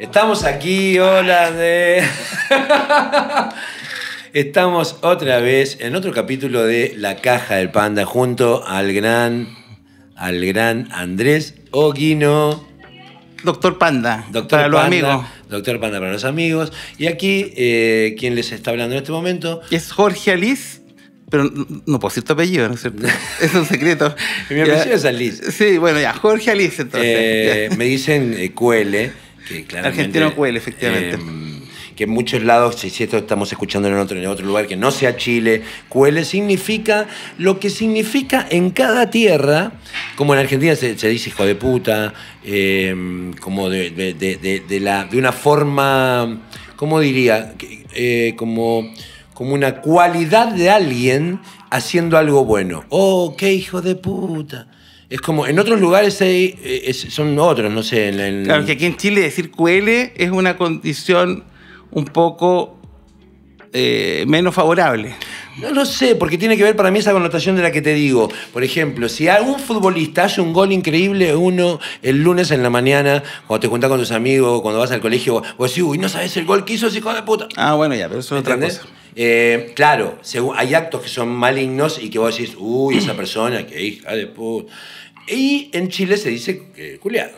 Estamos aquí, hola de. Estamos otra vez en otro capítulo de La Caja del Panda junto al gran, al gran Andrés Oguino. Doctor Panda. Doctor para los amigos. Doctor Panda para los amigos. Y aquí, eh, quien les está hablando en este momento. Es Jorge Alice. Pero no puedo decir tu apellido, ¿no es cierto? es un secreto. Mi apellido es Alice. Sí, bueno, ya, Jorge Alice entonces. Eh, me dicen eh, Cuele que claramente... Argentino efectivamente. Em, que en muchos lados, si esto estamos escuchando en otro, en otro lugar que no sea Chile, Cuele significa lo que significa en cada tierra, como en Argentina se, dice hijo de puta, em, como de, una forma, ¿cómo diría? Eh, como, como una cualidad de alguien haciendo algo bueno. Oh, qué hijo de puta. Es como, en otros lugares eh, son otros, no sé. Claro, que aquí en Chile decir cuele es una condición un poco eh, menos favorable. No lo sé, porque tiene que ver para mí esa connotación de la que te digo. Por ejemplo, si algún futbolista hace un gol increíble uno el lunes en la mañana, cuando te juntas con tus amigos, cuando vas al colegio, vos decís, uy, no sabes el gol que hizo ese hijo de puta. Ah, bueno, ya, pero eso es otra cosa. Eh, claro, hay actos que son malignos y que vos decís, uy, esa persona, que hija de puta. Y en Chile se dice culiado,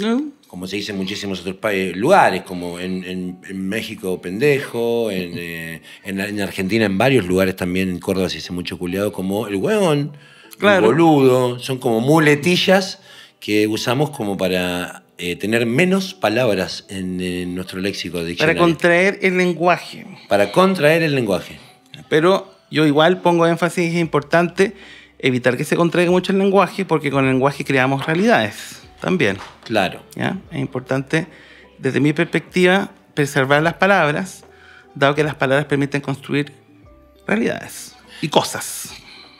¿no? Como se dice en muchísimos otros eh, lugares, como en, México, pendejo, eh, en, en, Argentina, en varios lugares también, en Córdoba se dice mucho culiado, como el hueón, el boludo, son como muletillas que usamos como para eh, tener menos palabras en, nuestro léxico Para contraer el lenguaje. Para contraer el lenguaje. Pero yo igual pongo énfasis, es importante evitar que se contraiga mucho el lenguaje, porque con el lenguaje creamos realidades también. Claro. Es importante, desde mi perspectiva, preservar las palabras, dado que las palabras permiten construir realidades y cosas.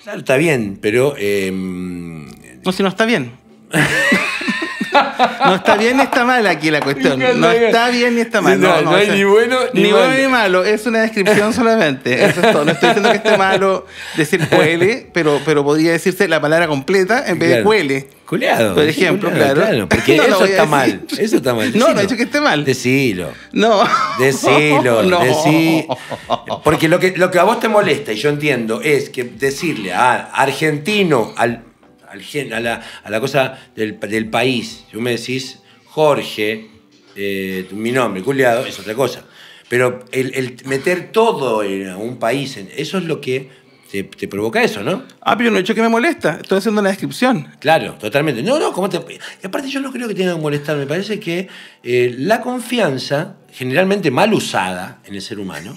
Claro, está bien, pero... Em, no, si no está bien. No está bien ni está mal aquí la cuestión. No está bien ni está mal. No, no, hay ni bueno ni, bueno ni malo. Es una descripción solamente. Eso es todo. No estoy diciendo que esté malo decir huele, pero, podría decirse la palabra completa en vez de huele, Culeado. Por ejemplo, claro. Porque eso está mal. Eso está mal. No, no he dicho que esté mal. Decilo. No. Decilo. No. Porque lo que, lo que a vos te molesta, y yo entiendo, es que decirle a argentino al a, la, cosa del, país. Si vos me decís Jorge, eh, mi nombre, culiado, es otra cosa. Pero el, meter todo en un país, eso es lo que te, provoca eso, ¿no? Ah, pero yo no he dicho que me molesta. Estoy haciendo una descripción. Claro, totalmente. No, no, ¿cómo te.? aparte, yo no creo que tenga que molestar. Me parece que eh, la confianza, generalmente mal usada en el ser humano,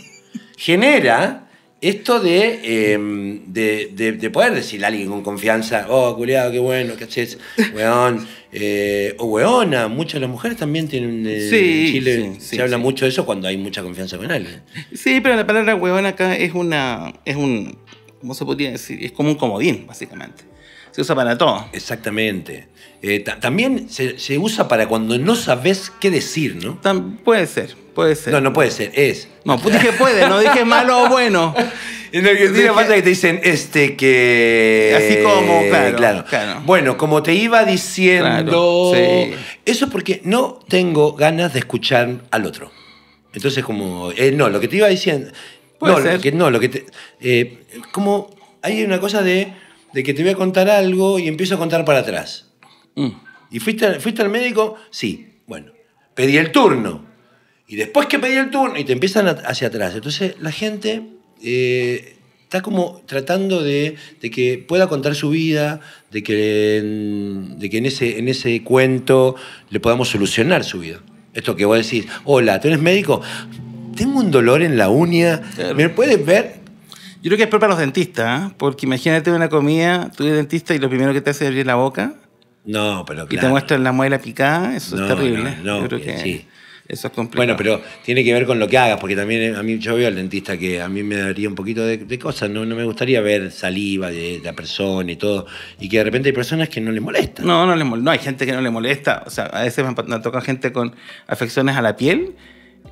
genera esto em, de, de, poder decirle a alguien con confianza, oh, culiado, qué bueno, qué haces, weón, eh, o weona, muchas de las mujeres también tienen, eh, sí, en Chile se habla mucho de eso cuando hay mucha confianza con alguien. Sí, pero la palabra weona acá es una, es un, ¿cómo se podría decir? Es como un comodín, básicamente se usa para todo. Exactamente. Eh, también se, usa para cuando no sabes qué decir, ¿no? puede ser, puede ser. No, no puede ser, es. No, pues dije puede, no dije malo o bueno. En que pasa que te dicen, este, que... Así como, claro. claro. Bueno, como te iba diciendo... Eso es porque no tengo ganas de escuchar al otro. Entonces, como... Eh, no, lo que te iba diciendo... no, Lo que, no, lo que te... Eh, como hay una cosa de de que te voy a contar algo y empiezo a contar para atrás. Mm. ¿Y fuiste, fuiste al médico? Sí. Bueno, pedí el turno. Y después que pedí el turno, y te empiezan hacia atrás. Entonces la gente eh, está como tratando de, que pueda contar su vida, de que, de que en, ese, en ese cuento le podamos solucionar su vida. Esto que vos decís, hola, ¿tú eres médico? Tengo un dolor en la uña, ¿me puedes ver? Yo creo que es peor para los dentistas, ¿eh? porque imagínate una comida, tú eres dentista y lo primero que te hace es abrir la boca. No, pero claro. Y te muestran la muela picada, eso es terrible. No, no, creo que sí. Eso es complicado. Bueno, pero tiene que ver con lo que hagas, porque también eh, a mí yo veo al dentista que a mí me daría un poquito de, cosas, no, no me gustaría ver saliva de, la persona y todo, y que de repente hay personas que no les molesta. No, no, les, no hay gente que no le molesta, o sea, a veces me, me toca gente con afecciones a la piel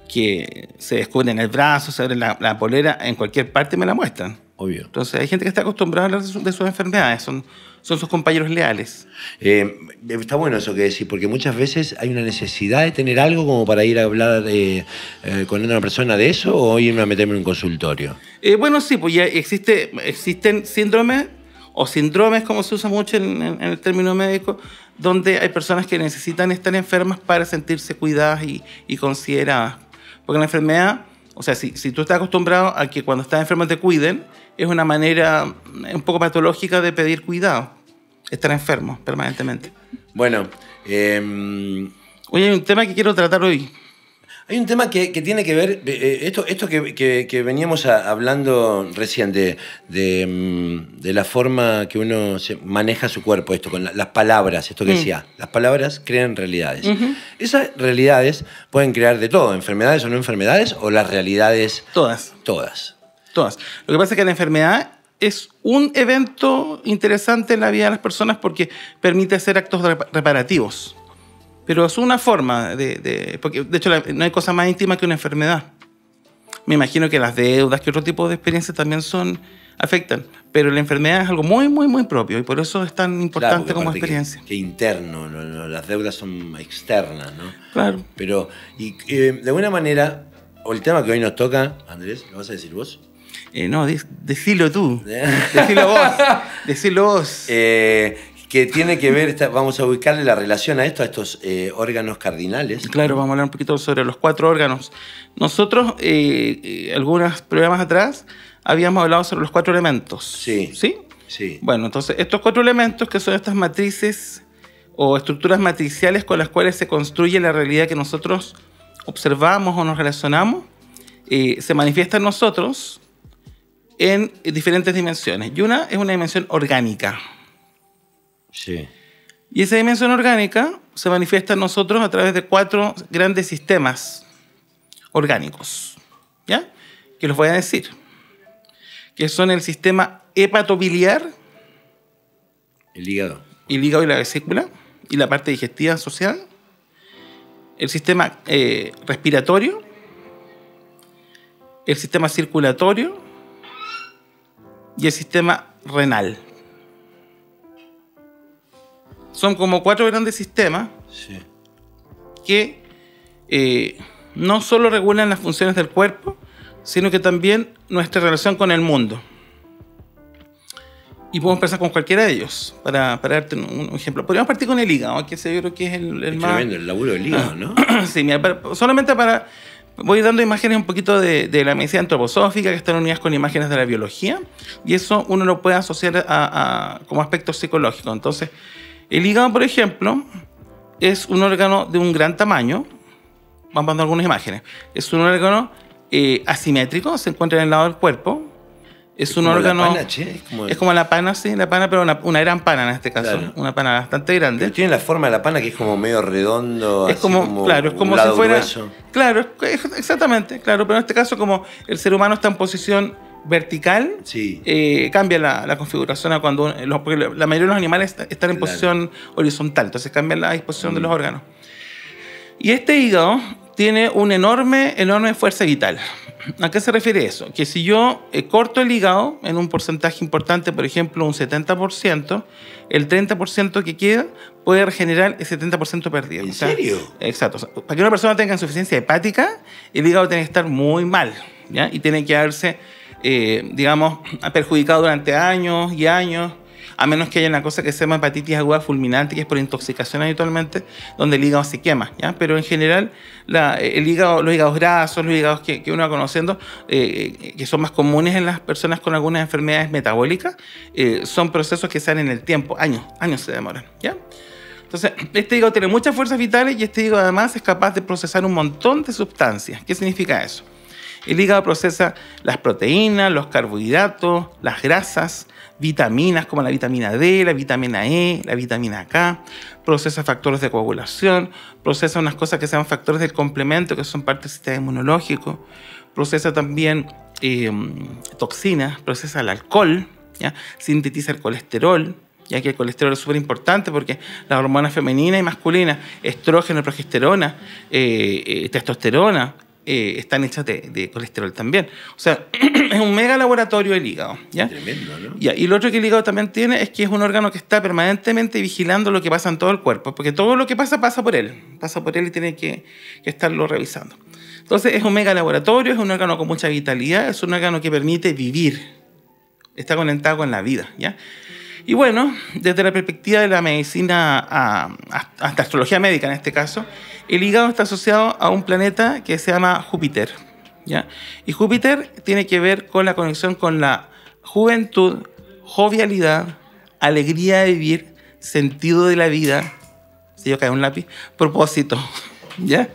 que se descubren el brazo, se abren la, polera, en cualquier parte me la muestran. Obvio. Entonces hay gente que está acostumbrada a hablar de, sus enfermedades, son, son sus compañeros leales. Eh, está bueno eso que decís, porque muchas veces hay una necesidad de tener algo como para ir a hablar eh, eh, con una persona de eso o irme a meterme en un consultorio. bueno, sí, pues ya existe, existen síndromes o síndromes, como se usa mucho en, el término médico, donde hay personas que necesitan estar enfermas para sentirse cuidadas y consideradas. Porque la enfermedad, o sea, si, si tú estás acostumbrado a que cuando estás enfermo te cuiden, es una manera eh, un poco patológica de pedir cuidado, estar enfermo permanentemente. Bueno, em, Oye, hay un tema que quiero tratar hoy. Hay un tema que, tiene que ver, eh, eh, esto, esto que, veníamos hablando recién, mm, de, la forma que uno se maneja su cuerpo, esto, con las palabras, esto que mm. decía, las palabras crean realidades. Esas realidades pueden crear de todo, enfermedades o no enfermedades, o las realidades... Todas. Todas. Todas. Lo que pasa es que la enfermedad es un evento interesante en la vida de las personas porque permite hacer actos reparativos. Pero es una forma de... de porque de hecho no hay cosa más íntima que una enfermedad. Me imagino que las deudas, que otro tipo de experiencias también son afectan. Pero la enfermedad es algo muy, muy, muy propio y por eso es tan importante como experiencia. Que, que interno, las deudas son externas, ¿no? Claro. Pero, y eh, de alguna manera, el tema que hoy nos toca, Andrés, ¿lo vas a decir vos? Eh, no, decilo tú. decilo vos. decilo vos. Eh, que tiene que ver, vamos a ubicarle la relación a esto, a estos eh, órganos cardinales. Claro, vamos a hablar un poquito sobre los cuatro órganos. Nosotros, eh, eh, algunos programas atrás, habíamos hablado sobre los cuatro elementos. Sí. ¿Sí? Sí. Bueno, entonces, estos cuatro elementos que son estas matrices o estructuras matriciales con las cuales se construye la realidad que nosotros observamos o nos relacionamos, eh, se manifiestan nosotros en diferentes dimensiones. Y una es una dimensión orgánica. Y esa dimensión orgánica se manifiesta en nosotros a través de cuatro grandes sistemas orgánicos, ¿ya? Que los voy a decir, que son el sistema hepatobiliar, el hígado, el hígado y la vesícula y la parte digestiva social, el sistema eh, respiratorio, el sistema circulatorio y el sistema renal. Son como cuatro grandes sistemas que eh, no solo regulan las funciones del cuerpo, sino que también nuestra relación con el mundo. Y podemos empezar con cualquiera de ellos, para, darte un, ejemplo. Podríamos partir con el hígado, que yo creo que es el, Tremendo, el laburo del hígado, ¿no? sí, solamente para... Voy dando imágenes un poquito de, la medicina antroposófica, que están unidas con imágenes de la biología, y eso uno lo puede asociar a, como aspecto psicológico. Entonces, el hígado, por ejemplo, es un órgano de un gran tamaño. Vamos dando algunas imágenes. Es un órgano eh, asimétrico, se encuentra en el lado del cuerpo. Es, un órgano. es, como la pana, sí, la pana, pero una, gran pana en este caso. Una pana bastante grande. tiene la forma de la pana que es como medio redondo. Es como, claro, es como si fuera. Claro, exactamente, claro. Pero en este caso, como el ser humano está en posición vertical, eh, cambia la, configuración a cuando eh, la mayoría de los animales están en posición horizontal, entonces cambia la disposición de los mm. órganos. Y este hígado tiene una enorme, enorme fuerza vital. ¿A qué se refiere eso? Que si yo eh, corto el hígado en un porcentaje importante, por ejemplo un 70%, el 30% que queda puede generar el 70% perdido. ¿En serio? Exacto. para que una persona tenga insuficiencia hepática, el hígado tiene que estar muy mal ¿ya? y tiene que haberse eh, digamos, ha perjudicado durante años y años, a menos que haya una cosa que se llama hepatitis aguda fulminante, que es por intoxicación habitualmente, donde el hígado se quema, ¿ya? Pero en general, el hígado, los hígados grasos, los hígados que, uno va conociendo, eh, eh, que son más comunes en las personas con algunas enfermedades metabólicas, son procesos que salen en el tiempo, años, años se demoran, ¿ya? Entonces, este hígado tiene muchas fuerzas vitales y este hígado además es capaz de procesar un montón de sustancias. ¿Qué significa eso? El hígado procesa las proteínas, los carbohidratos, las grasas, vitaminas como la vitamina D, la vitamina E, la vitamina K, procesa factores de coagulación, procesa unas cosas que sean factores del complemento, que son parte del sistema inmunológico, procesa también em, toxinas, procesa el alcohol, sintetiza el colesterol, ya que el colesterol es súper importante porque las hormonas femeninas y masculinas, estrógeno, progesterona, eh, eh, testosterona, eh, están hechas de, colesterol también. O sea, es un mega laboratorio el hígado. ¿ya? Tremendo, ¿no? Y lo otro que el hígado también tiene es que es un órgano que está permanentemente vigilando lo que pasa en todo el cuerpo, porque todo lo que pasa pasa por él, pasa por él y tiene que, estarlo revisando. Entonces es un mega laboratorio, es un órgano con mucha vitalidad, es un órgano que permite vivir, está conectado con la vida, ¿ya? Y bueno, desde la perspectiva de la medicina hasta astrología médica en este caso, el hígado está asociado a un planeta que se llama Júpiter. ¿ya? Y Júpiter tiene que ver con la conexión con la juventud, jovialidad, alegría de vivir, sentido de la vida, si yo cae un lápiz, propósito. ¿Ya?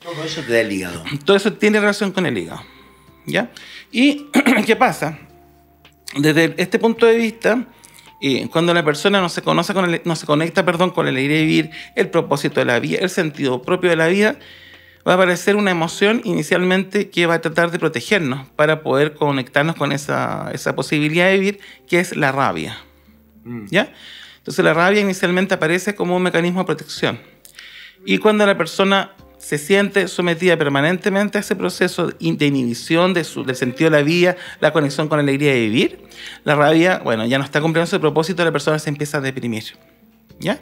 Todo eso te hígado. Todo eso tiene relación con el hígado. ¿Ya? ¿Y qué pasa? Desde este punto de vista, y cuando la persona no se, conoce con no se conecta perdón, con la alegría de vivir, el propósito de la vida, el sentido propio de la vida, va a aparecer una emoción inicialmente que va a tratar de protegernos para poder conectarnos con esa, posibilidad de vivir, que es la rabia. Mm. ¿Ya? Entonces la rabia inicialmente aparece como un mecanismo de protección. Y cuando la persona se siente sometida permanentemente a ese proceso de inhibición de su, del sentido de la vida, la conexión con la alegría de vivir, la rabia, bueno, ya no está cumpliendo su propósito, la persona se empieza a deprimir. ¿Ya?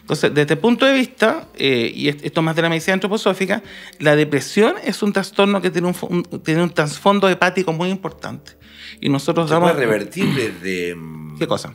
Entonces, desde el este punto de vista, eh, y esto más de la medicina antroposófica, la depresión es un trastorno que tiene un, tiene un trasfondo hepático muy importante. Y nosotros ¿Se damos. revertir desde. ¿Qué mm, cosa?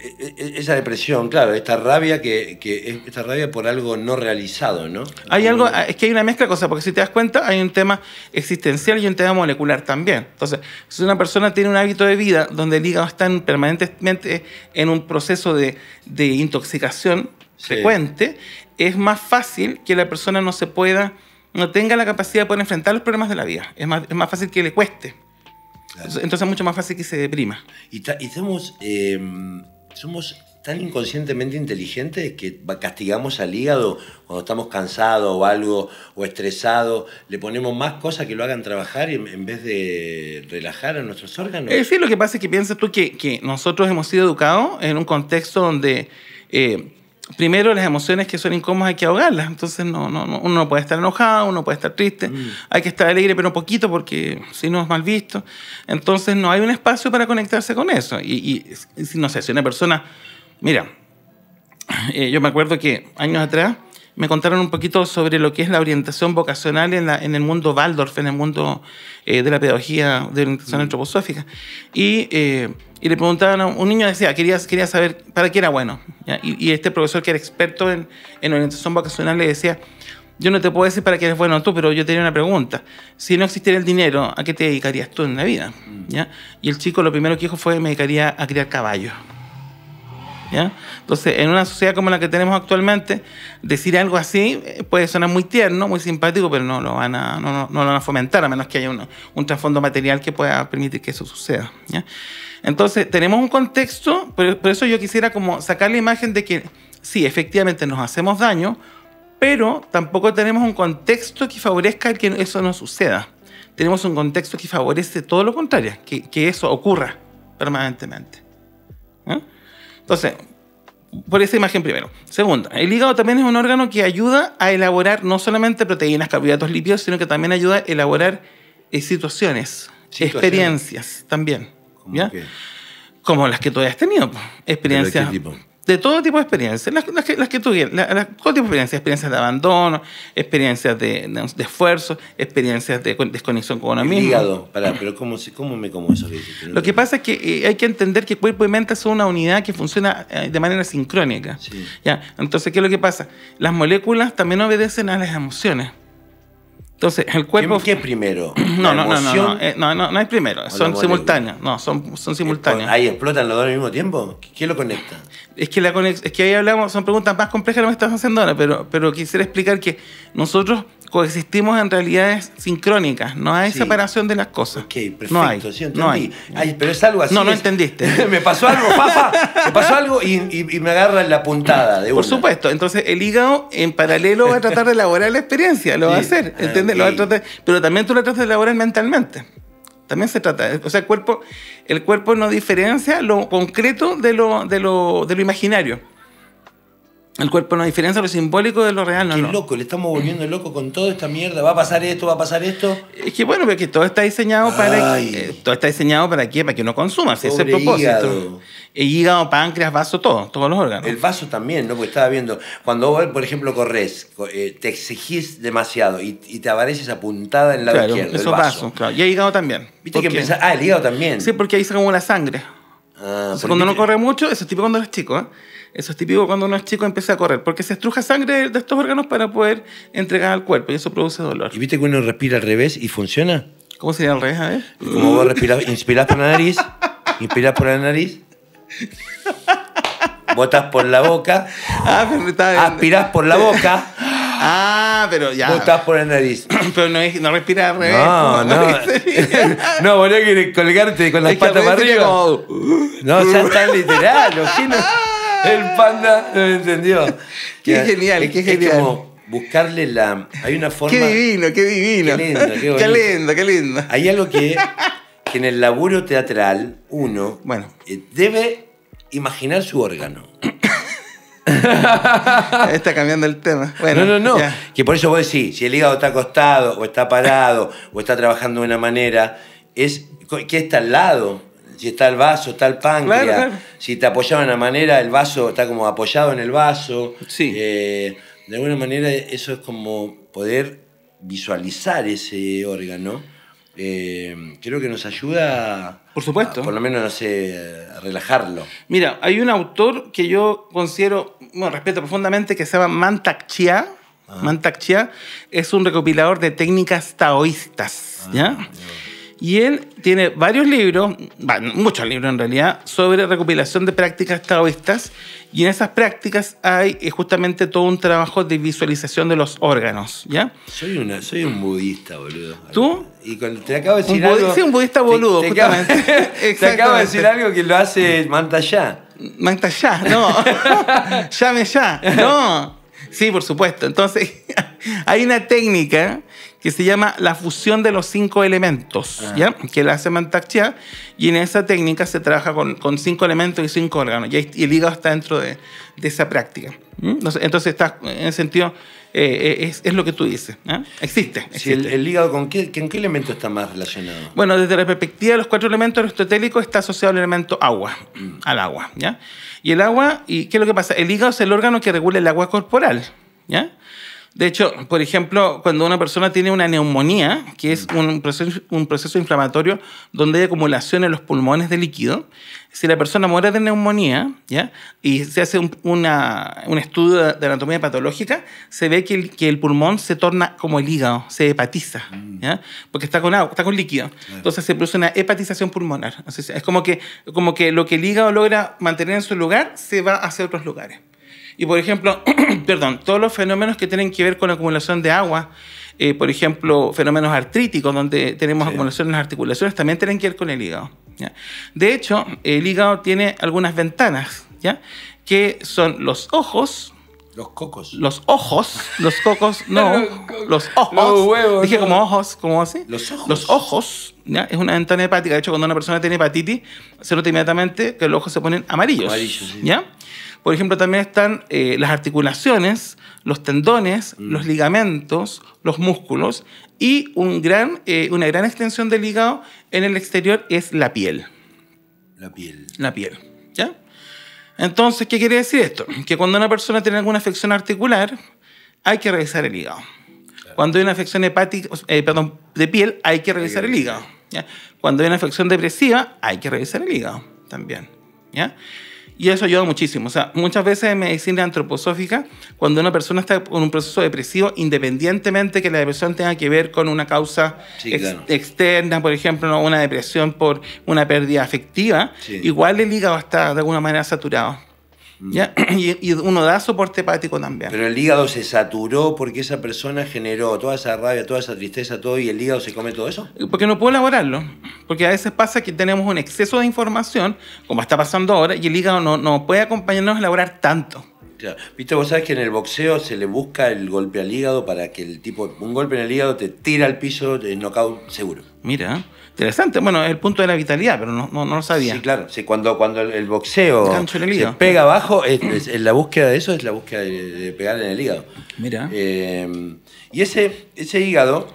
E-, e-, esa depresión, claro, esta rabia que, esta rabia por algo no realizado, ¿no? Hay algo, es que hay una mezcla de cosas, porque si te das cuenta, hay un tema existencial y un tema molecular también. Entonces, si una persona tiene un hábito de vida donde el hígado está permanentemente en un proceso de, intoxicación frecuente, es más fácil que la persona no se pueda, no tenga la capacidad de poder enfrentar los problemas de la vida. Es más, es más fácil que le cueste. Entonces, es mucho más fácil que se deprima. Y, em, somos tan inconscientemente inteligentes que castigamos al hígado cuando estamos cansados o algo, o estresados, le ponemos más cosas que lo hagan trabajar en vez de relajar a nuestros órganos. Es eh, decir, lo que pasa es que piensas tú que, nosotros hemos sido educados en un contexto donde eh, primero las emociones que son incómodas hay que ahogarlas. Entonces no, no, no, uno puede estar enojado, uno puede estar triste, mm. hay que estar alegre, pero poquito porque si no es mal visto. Entonces no hay un espacio para conectarse con eso. Y, y no sé, si una persona, mira, eh, yo me acuerdo que años atrás me contaron un poquito sobre lo que es la orientación vocacional en, el mundo Waldorf, en el mundo eh, de la pedagogía de orientación mm. antroposófica. Eh, y, le preguntaban a un niño, decía, quería, quería saber para qué era bueno. Y, este profesor que era experto en, orientación vocacional le decía, yo no te puedo decir para qué eres bueno tú, pero yo tenía una pregunta. Si no existiera el dinero, ¿a qué te dedicarías tú en la vida? Mm. ¿Ya? Y el chico lo primero que dijo fue, me dedicaría a criar caballos. Entonces, en una sociedad como la que tenemos actualmente, decir algo así eh, puede sonar muy tierno, muy simpático, pero no lo van a, a fomentar, a menos que haya un trasfondo material que pueda permitir que eso suceda. Entonces, tenemos un contexto, por, eso yo quisiera como sacar la imagen de que sí, efectivamente nos hacemos daño, pero tampoco tenemos un contexto que favorezca que eso no suceda. Tenemos un contexto que favorece todo lo contrario, que, eso ocurra permanentemente. ¿Eh? Entonces, por esa imagen primero. Segundo, el hígado también es un órgano que ayuda a elaborar no solamente proteínas, carbohidratos, lípidos, sino que también ayuda a elaborar eh, situaciones, experiencias también. Como las que tú has tenido. Experiencias de todo tipo de experiencias, las, que, las que tuvieron, todo tipo de experiencias, experiencias de abandono, experiencias de, esfuerzo, experiencias de desconexión con uno mismo. hígado, para, pero ¿cómo, me como eso? Lo que pasa es que eh, hay que entender que cuerpo y mente son una unidad que funciona eh, de manera sincrónica. ¿ya? Entonces, ¿qué es lo que pasa? Las moléculas también obedecen a las emociones. Entonces, el cuerpo... ¿Qué, primero? No, no, no, no, eh, no, no, es primero, son simultáneas, no, son, son simultáneas. ¿Ahí explotan los dos al mismo tiempo? ¿Qué lo conecta? Es que, la es que ahí hablamos, son preguntas más complejas que lo que estás haciendo ahora, pero, pero quisiera explicar que nosotros coexistimos en realidades sincrónicas, no hay separación de las cosas. Ok, perfecto, no hay, No hay. pero es algo así. No, no entendiste. me pasó algo, papá, me pasó algo y, me agarra la puntada de Por supuesto, entonces el hígado en paralelo va a tratar de elaborar la experiencia, lo va a hacer, ah, ¿entiendes? pero también tú lo tratas de elaborar mentalmente. También se trata, o sea, el cuerpo, el cuerpo no diferencia lo concreto de lo, de lo imaginario. El cuerpo no diferencia lo simbólico de lo real, ¿no? Qué loco, le estamos volviendo loco con toda esta mierda. ¿Va a pasar esto? ¿Va a pasar esto? Es que bueno, que todo está diseñado para. Eh, todo está diseñado para Para que uno consuma, si ese es el propósito. Hígado. Eh, hígado, páncreas, vaso, todo, todos los órganos. El vaso también, ¿no? Porque estaba viendo. Cuando vos, por ejemplo, corres, eh, te exigís demasiado y, y, te apareces apuntada en la claro, Eso el vaso. claro. Y el hígado también. ¿Viste que Ah, el hígado también. Sí, porque ahí se como la sangre. Ah, cuando no corre mucho, eso es tipo cuando eres chico, ¿eh? Eso es típico cuando uno es chico empieza a correr, porque se estruja sangre de estos órganos para poder entregar al cuerpo y eso produce dolor. ¿Y viste que uno respira al revés y funciona? ¿Cómo sería al revés? Eh? Como vos respirás, inspirás por la nariz, inspirás por la nariz, botas por la boca, ah, aspirás por la boca. Ah, pero ya. Botas por la nariz. pero no, no respira al revés. No, no. no, a querer colgarte con las patas para arriba. No, ya está literal, ¿o qué no? El panda no me entendió. Qué genial, qué genial. Es como buscarle la. Hay una forma. Qué divino, qué divino. Qué lindo, qué, qué lindo, qué lindo. Hay algo que, que en el laburo teatral uno bueno. Eh, debe imaginar su órgano. está cambiando el tema. Bueno, no, no, no. Que por eso vos decís, si el hígado está acostado, o está parado, o está trabajando de una manera, es que está al lado si está el vaso, está el páncreas. Si te apoyaba de una manera, el vaso está como apoyado en el vaso. Sí. Eh, de alguna manera, eso es como poder visualizar ese órgano. Eh, creo que nos ayuda. Por supuesto. por lo menos, a relajarlo. Mira, hay un autor que yo considero, bueno, respeto profundamente, que se llama Mantak Chia. Ah. Mantak Chia es un recopilador de técnicas taoístas. Ah, ¿ya? Y él tiene varios libros, muchos libros en realidad, sobre recopilación de prácticas taoístas. Y en esas prácticas hay eh, justamente todo un trabajo de visualización de los órganos, ¿ya? Soy, soy un budista, boludo. ¿Tú? Y te acabo de decir un algo... un budista boludo, te justamente. Acabo, te acabo de decir algo que lo hace Mantayá. Mantayá, no. Llame ya, no. Sí, por supuesto. Entonces, hay una técnica que se llama la fusión de los cinco elementos, ah. ¿ya? que la hace Mantachia, y en esa técnica se trabaja con, con cinco elementos y cinco órganos, y el hígado está dentro de, de esa práctica. Entonces, está, en el sentido, eh, eh, es, es, lo que tú dices, existe. el, hígado con qué, qué elemento está más relacionado? Bueno, desde la perspectiva de los cuatro elementos aristotélicos está asociado al elemento agua, mm. al agua. ¿ya? Y el agua, ¿y qué es lo que pasa? El hígado es el órgano que regula el agua corporal. ¿ya? De hecho, por ejemplo, cuando una persona tiene una neumonía, que es mm. un proceso, inflamatorio donde hay acumulación en los pulmones de líquido, si la persona muere de neumonía y se hace un, estudio de anatomía patológica, se ve que el, pulmón se torna como el hígado, se hepatiza, mm. porque está con agua, está con líquido. Entonces se produce una hepatización pulmonar. es como que, como que lo que el hígado logra mantener en su lugar se va hacia otros lugares. Y por ejemplo, perdón, todos los fenómenos que tienen que ver con la acumulación de agua, eh, por ejemplo, fenómenos artríticos, donde tenemos acumulación en las articulaciones, también tienen que ver con el hígado. De hecho, el hígado tiene algunas ventanas, ¿ya? que son los ojos, los cocos. Los ojos. Los cocos, no. los, ojos. Los huevos. Dije como ojos, como así. Los ojos. Los ojos. ¿ya? Es una ventana hepática. De hecho, cuando una persona tiene hepatitis, se nota inmediatamente que los ojos se ponen amarillos. Amarillos, sí. ¿Ya? Por ejemplo, también están eh, las articulaciones, los tendones, mm. los ligamentos, los músculos y un gran, eh, una gran extensión del hígado en el exterior es la piel. La piel. La piel. ¿Ya? Entonces, ¿qué quiere decir esto? Que cuando una persona tiene alguna afección articular, hay que revisar el hígado. Cuando hay una afección hepática, eh, perdón, de piel, hay que revisar el hígado. Cuando hay una afección depresiva, hay que revisar el hígado también. ¿ya? Y eso ayuda muchísimo. O sea, muchas veces en medicina antroposófica, cuando una persona está con un proceso depresivo, independientemente que la depresión tenga que ver con una causa externa, por ejemplo, una depresión por una pérdida afectiva, igual el hígado está de alguna manera saturado. Mm. ¿ya? Y, uno da soporte este hepático también. Pero el hígado se saturó porque esa persona generó toda esa rabia, toda esa tristeza, todo, y el hígado se come todo eso. Eh, porque no puede elaborarlo. Porque a veces pasa que tenemos un exceso de información, como está pasando ahora, y el hígado no, no puede acompañarnos a elaborar tanto. Viste, vos sabes que en el boxeo se le busca el golpe al hígado para que el tipo, un golpe en el hígado te tira al piso de knockout seguro. Mira, Interesante, bueno, el punto de la vitalidad, pero no, no, lo sabía. Sí, claro, cuando, cuando el, boxeo se pega abajo, es, la búsqueda de eso es la búsqueda de, de pegar en el hígado. Mira. Eh, y ese, ese hígado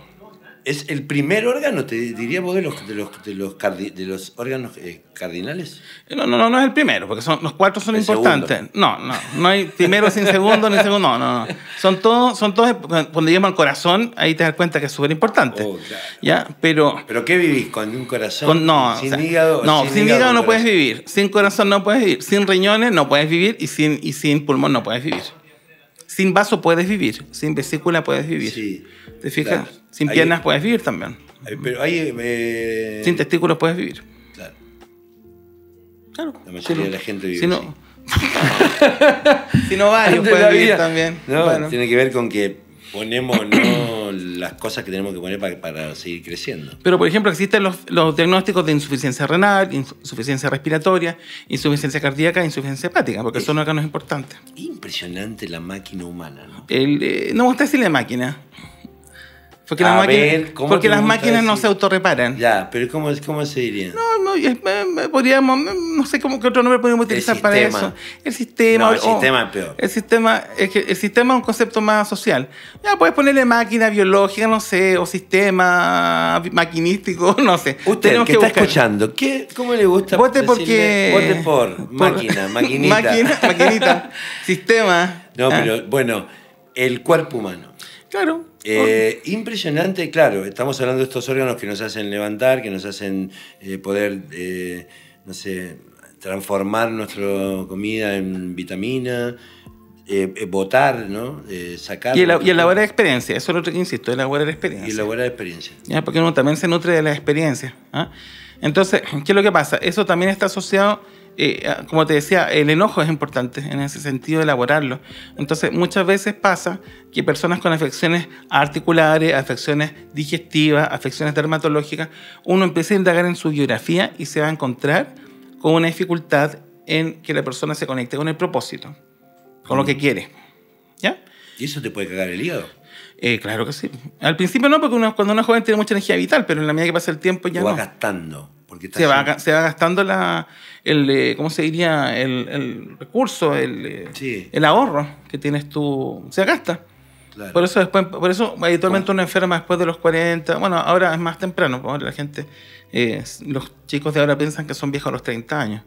es el primer órgano, te diría vos, de los, los, los, órganos eh, cardinales. Eh, no, no, no, no es el primero, porque son, los cuatro son importantes. No, no, no hay primero sin segundo, ni segundo, no, no, no. Son todos, son todos, cuando llegamos al corazón, ahí te das cuenta que es súper importante. Oh, ¿Ya? Pero, ¿Pero qué vivís? ¿Con un corazón? no, sin hígado. No, sin, puedes vivir, sin corazón no puedes vivir, sin riñones no puedes vivir y sin, y sin pulmón no puedes vivir sin vaso puedes vivir, sin vesícula puedes vivir. Sí, ¿Te fijas? Sin piernas puedes vivir también. Pero ahí, eh, sin testículos puedes vivir. Claro. La mayoría de la gente vive. Si no, si no varios puedes vivir también. No, bueno. Tiene que ver con que ponemos las cosas que tenemos que poner para, seguir creciendo. Pero, por ejemplo, existen los, diagnósticos de insuficiencia renal, insuficiencia respiratoria, insuficiencia cardíaca, insuficiencia hepática, porque eso acá no es importante. Impresionante la máquina humana, ¿no? El, eh, no me gusta la máquina. Porque, las, máquinas, no se autorreparan. Ya, pero ¿cómo, cómo se diría? No, no, podríamos, no sé cómo, qué otro nombre podríamos utilizar para eso. El sistema. el sistema es peor. El sistema, es que el sistema es un concepto más social. Ya puedes ponerle máquina biológica, no sé, o sistema maquinístico, no sé. Usted está escuchando, ¿qué, ¿cómo le gusta? Vote porque... por, máquina, maquinita. maquinita, sistema. No, ah. pero bueno, el cuerpo humano. Claro, eh, impresionante, claro, estamos hablando de estos órganos que nos hacen levantar, que nos hacen eh, poder, eh, no sé, transformar nuestra comida en vitamina, votar, ¿no? sacar. Y, el, y elaborar la experiencia, eso es lo que insisto, elaborar experiencia. Y elaborar experiencia. Ya, porque uno también se nutre de la experiencia. ¿ah? Entonces, ¿qué es lo que pasa? Eso también está asociado eh, ah, como te decía, el enojo es importante en ese sentido de elaborarlo. Entonces, muchas veces pasa que personas con afecciones articulares, afecciones digestivas, afecciones dermatológicas, uno empieza a indagar en su biografía y se va a encontrar con una dificultad en que la persona se conecte con el propósito, con lo que mm. quiere. ¿Ya? ¿Y eso te puede cagar el hígado? Eh, claro que sí. Al principio no, porque cuando uno es joven tiene mucha energía vital, pero en la medida que pasa el tiempo ya. va gastando se, va, gastando la, el, eh, ¿cómo se El, recurso, el, eh, el, ahorro que tienes tú, se gasta. Por eso después, por eso habitualmente oh. uno enferma después de los 40, bueno, ahora es más temprano, porque la gente, eh, los chicos de ahora piensan que son viejos a los 30 años,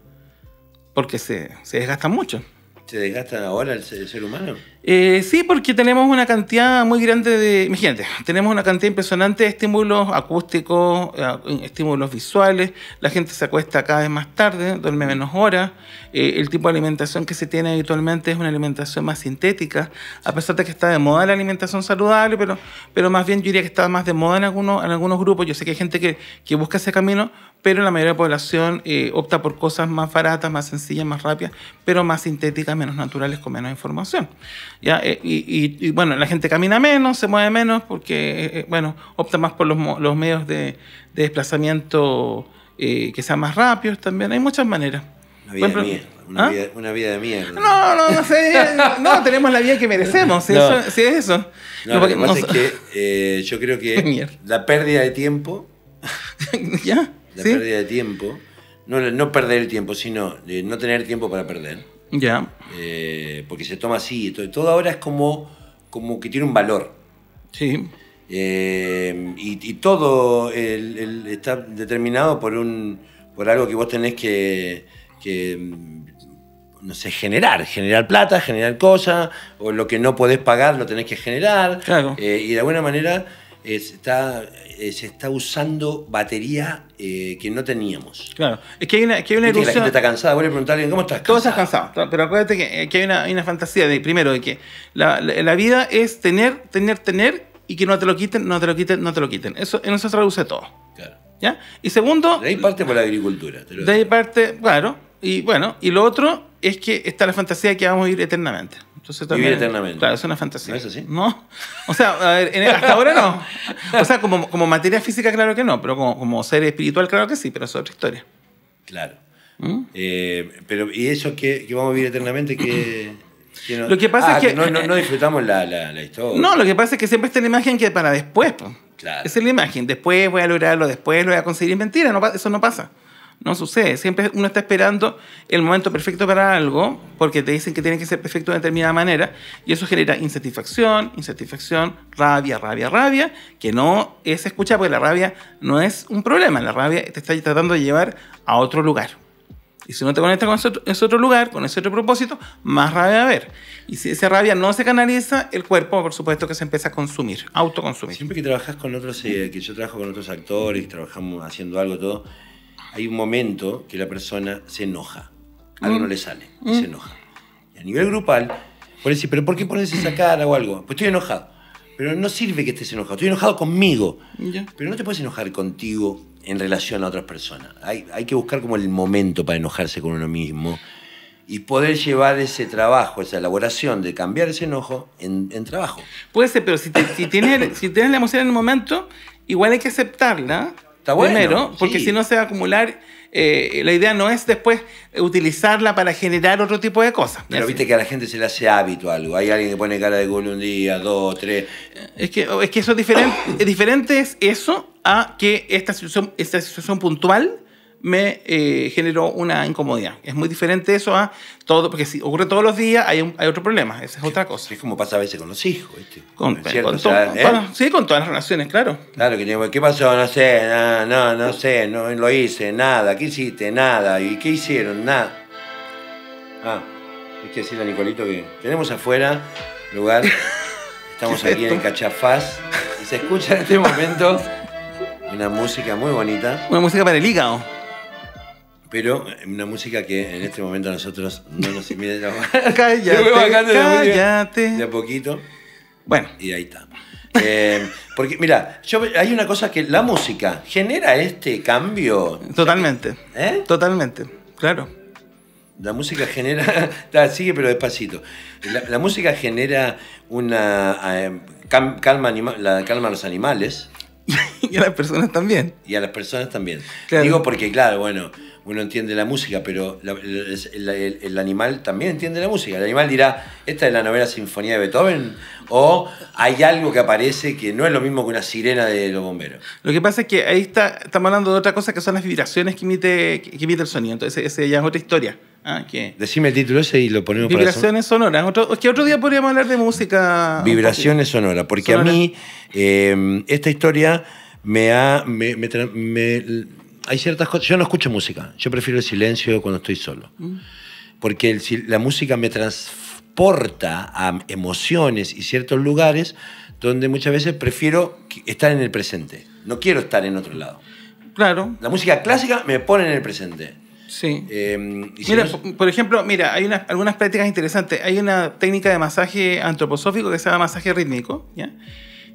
porque se, se desgastan mucho. ¿Se desgastan ahora el, ser humano? Eh, sí, porque tenemos una cantidad muy grande de. Imagínate, tenemos una cantidad impresionante de estímulos acústicos, eh, estímulos visuales. La gente se acuesta cada vez más tarde, duerme menos horas. Eh, el tipo de alimentación que se tiene habitualmente es una alimentación más sintética, a pesar de que está de moda la alimentación saludable, pero, pero más bien yo diría que está más de moda en algunos, en algunos grupos. Yo sé que hay gente que, que busca ese camino, pero la mayoría de la población eh, opta por cosas más baratas, más sencillas, más rápidas, pero más sintéticas, menos naturales, con menos información. ¿ya? Eh, y, bueno, la gente camina menos, se mueve menos, porque eh, bueno, opta más por los, medios de, desplazamiento que sean más rápidos también. Hay muchas maneras. Una vida, de mierda, ¿ah? una, vida, de mierda. No, no, no sé. No, tenemos la vida que merecemos, si, eso, es eso. No, lo que pasa es que yo creo que la pérdida de tiempo ¿Ya? la pérdida de tiempo. No, no, perder el tiempo, sino eh, no tener tiempo para perder. Ya. Eh, porque se toma así. Todo, ahora es como, como que tiene un valor. Sí. Eh, y, todo está determinado por, un, por algo que vos tenés que, mm, no sé, generar, generar plata, generar cosas, o lo que no podés pagar lo tenés que generar. Claro. y de alguna manera se está, eh, se está usando batería eh, que no teníamos. Claro, es que hay una, que hay una ilusión. La gente está cansada, voy a preguntarle, ¿cómo estás? Cansado? Todo estás cansado, pero acuérdate que, eh, que hay, una, hay, una, fantasía de, primero, de que la, la, vida es tener, tener, tener y que no te lo quiten, no te lo quiten, no te lo quiten. Eso, en eso se traduce todo. Claro. ¿Ya? Y segundo. De ahí parte por la agricultura. Te lo de ahí parte, claro y bueno, y lo otro es que está la fantasía que vamos a vivir eternamente. Entonces, también, Vivir eternamente. Claro, es una fantasía. ¿No es así? No. O sea, a ver, hasta ahora no. O sea, como, materia física, claro que no, pero como, ser espiritual, claro que sí, pero es otra historia. Claro. ¿Mm? Eh, pero, ¿y eso que, que vamos a vivir eternamente? que lo que pasa ah, es que, no, disfrutamos la, la, historia. No, lo que pasa es que siempre está la imagen que para después. Pues. Claro. es la imagen. Después voy a lograrlo, después lo voy a conseguir. Mentira, no, eso no pasa no sucede. Siempre uno está esperando el momento perfecto para algo, porque te dicen que tiene que ser perfecto de determinada manera, y eso genera insatisfacción, insatisfacción, rabia, rabia, rabia, que no es escuchar, porque la rabia no es un problema, la rabia te está tratando de llevar a otro lugar. Y si no te conectas con ese otro, lugar, con ese otro propósito, más rabia va a haber. Y si esa rabia no se canaliza, el cuerpo, por supuesto, que se empieza a consumir, autoconsumir. Siempre que trabajas con otros, eh, que yo trabajo con otros actores, trabajamos haciendo algo, todo, hay un momento que la persona se enoja, mm. algo no le sale, se mm. enoja. Y a nivel grupal, por decir, pero ¿por qué pones esa cara o algo? Pues estoy enojado. Pero no sirve que estés enojado, estoy enojado conmigo. Pero no te puedes enojar contigo en relación a otras personas. Hay, que buscar como el momento para enojarse con uno mismo y poder llevar ese trabajo, esa elaboración de cambiar ese enojo en, trabajo. Puede ser, pero si, si, tienes, si tienes la emoción en el momento, igual hay que aceptarla Está bueno. Primero, porque si no se va a acumular, eh, la idea no es después utilizarla para generar otro tipo de cosas. Pero viste que a la gente se le hace hábito algo. Hay alguien que pone cara de gol un día, dos, tres. Es que, es que eso es diferente. diferente eso a que esta situación, esta situación puntual me eh, generó una incomodidad. Es muy diferente eso a todo, porque si ocurre todos los días hay, hay otro problema, esa es otra cosa. Es como pasa a veces con los hijos, ¿viste? Con, con ¿eh? sí, con todas las relaciones, claro. Claro, que ¿qué pasó? No sé, no, no, sé, no lo hice, nada, ¿qué hiciste? Nada, ¿y qué hicieron? Nada. Ah, hay que decirle a Nicolito que tenemos afuera lugar, estamos aquí en el Cachafaz y se escucha en este momento una música muy bonita. Una música para el hígado. Pero eh, una música que en este momento nosotros no nos invita. cállate, ¿eh? cállate. De a poquito. Bueno. Y ahí está. Eh, porque, mira, yo, hay una cosa que la música genera este cambio. Totalmente. ¿Eh? Totalmente, claro. La música genera. sigue, pero despacito. La, música genera una. calma, la calma a los animales. y a las personas también. Y a las personas también. Digo porque, claro, bueno, uno entiende la música, pero el, animal también entiende la música. El animal dirá, esta es la novela sinfonía de Beethoven, o hay algo que aparece que no es lo mismo que una sirena de los bomberos. Lo que pasa es que ahí está, estamos hablando de otra cosa que son las vibraciones que emite, que el sonido, entonces esa ya es otra historia. ¿ah? Decime el título ese y lo ponemos Vibraciones sonoras. es que otro día podríamos hablar de música. Vibraciones sonoras, porque a mí eh, esta historia me ha hay ciertas cosas. Yo no escucho música. Yo prefiero el silencio cuando estoy solo. Mm. Porque el, la música me transporta a emociones y ciertos lugares donde muchas veces prefiero estar en el presente. No quiero estar en otro lado. Claro. La música clásica me pone en el presente. Sí. Em, mira, por ejemplo, mira, hay unas, algunas prácticas interesantes. Hay una técnica de masaje antroposófico que se llama masaje rítmico, ¿ya?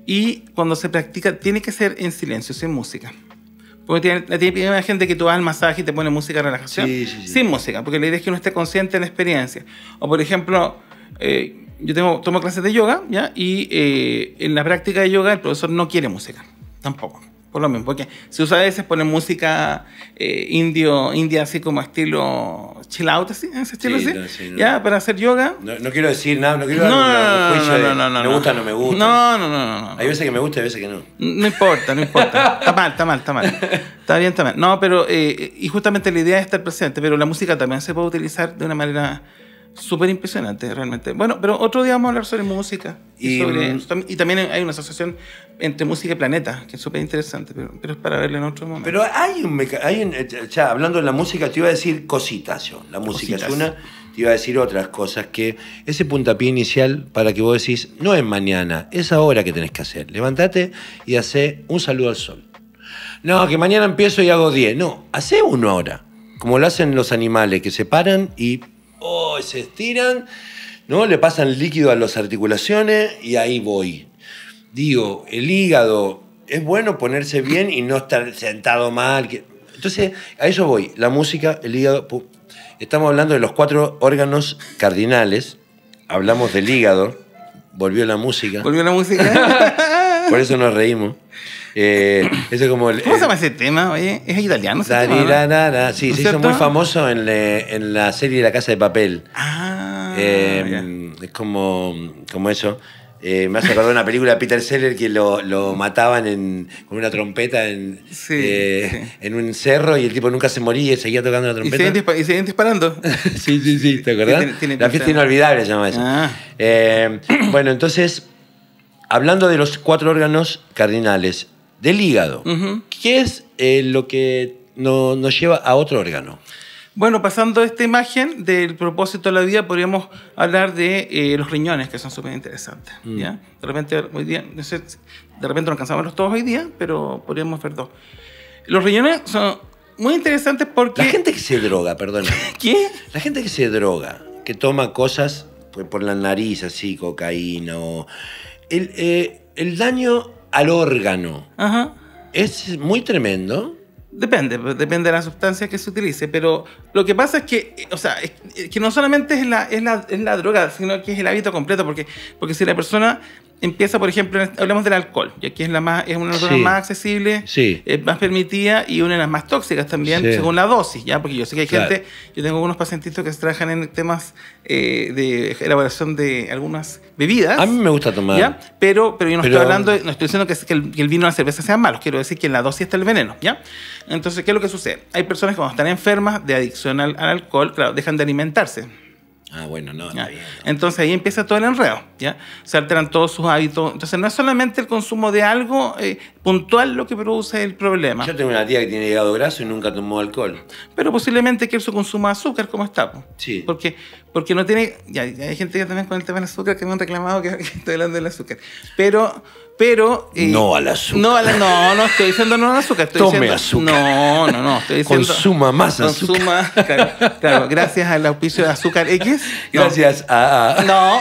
Y cuando se practica, tiene que ser en silencio, sin música. Porque tiene, la gente que tú vas al masaje y te pone música de relajación. Sí, Sin música, porque la idea es que uno esté consciente de la experiencia. O por ejemplo, eh, yo tengo, tomo clases de yoga, ¿ya? Y eh, en la práctica de yoga el profesor no quiere música, tampoco. Por lo mismo, porque se usa a veces poner música eh, indio, india así como estilo chill out, así, ese estilo así, ya, para hacer yoga. No, no, quiero decir nada, no quiero no no de me gusta, no me gusta. No, no, no, no. Hay veces que me gusta y hay veces que no. No importa, no importa. está mal, está mal, está mal. Está bien, está mal. No, pero, eh, y justamente la idea es estar presente, pero la música también se puede utilizar de una manera súper impresionante, realmente. Bueno, pero otro día vamos a hablar sobre música. Y, mm, también hay una asociación entre música y planeta, que es súper interesante, pero, es para verlo en otro momento. Pero hay un, hay eh, ya, hablando de la música, te iba a decir cositas, yo. La música es una, te iba a decir otras cosas, que ese puntapié inicial para que vos decís, no es mañana, es ahora que tenés que hacer. levántate y hace un saludo al sol. No, que mañana empiezo y hago 10. No, hace uno ahora. Como lo hacen los animales, que se paran y oh, se estiran, ¿no? Le pasan líquido a las articulaciones y ahí voy. Digo, el hígado, es bueno ponerse bien y no estar sentado mal. Entonces, a eso voy. La música, el hígado, estamos hablando de los cuatro órganos cardinales, hablamos del hígado, volvió la música. Volvió la música. Por eso nos reímos. Eh, ¿Cómo se llama ese tema? es italiano. Sí, se hizo muy famoso en, la serie La Casa de Papel. Ah, em, es como, como eso. Eh, me hace acordar una película de Peter Seller que lo, mataban con una trompeta eh, en, un cerro y el tipo nunca se moría y seguía tocando la trompeta. Y seguían, disparando. sí, sí, sí, ¿te acordás? la fiesta inolvidable se llama eso. Ah. Em, bueno, entonces, hablando de los cuatro órganos cardinales, del hígado. que ¿Qué es eh, lo que nos lleva a otro órgano? Bueno, pasando esta imagen del propósito de la vida, podríamos hablar de eh, los riñones, que son súper interesantes. Mm. ¿ya? De repente hoy día, no sé, de repente no alcanzamos los todos hoy día, pero podríamos ver dos. Los riñones son muy interesantes porque... La gente que se droga, perdón. ¿Qué? La gente que se droga, que toma cosas por, la nariz, así, cocaína El, eh, el daño al órgano. Ajá. Es muy tremendo. Depende, pues, depende de la sustancia que se utilice, pero lo que pasa es que, eh, o sea, que no solamente es la, la, droga, sino que es el hábito completo, porque, porque si la persona empieza, por ejemplo, este, hablemos del alcohol, y aquí es la más, es una de las más accesibles, eh, más permitida y una de las más tóxicas también, según la dosis, ¿ya? Porque yo sé que hay gente, yo tengo algunos pacientitos que trabajan en temas eh, de elaboración de algunas bebidas. A mí me gusta tomar. Pero, pero yo no estoy hablando, no estoy diciendo que, el, vino o la cerveza sean malos, quiero decir que en la dosis está el veneno, ¿ya? Entonces, ¿qué es lo que sucede? Hay personas que cuando están enfermas de adicción al, al alcohol, claro, dejan de alimentarse Ah, bueno, no, Entonces ahí empieza todo el enredo, ¿ya? Se alteran todos sus hábitos. Entonces no es solamente el consumo de algo, eh, puntual lo que produce el problema. Yo tengo una tía que tiene hígado graso y nunca tomó alcohol. Pero posiblemente que eso consuma azúcar como está. Sí. Porque, porque no tiene... Ya, hay gente que también con el tema del azúcar que me han reclamado que, estoy hablando del azúcar. Pero... Pero, eh, no al azúcar. No, no, no estoy diciendo no al azúcar. Estoy Tome diciendo, azúcar. No, no, no. Estoy diciendo, consuma más azúcar. Consuma, claro, claro, gracias al auspicio de Azúcar X. gracias a... No,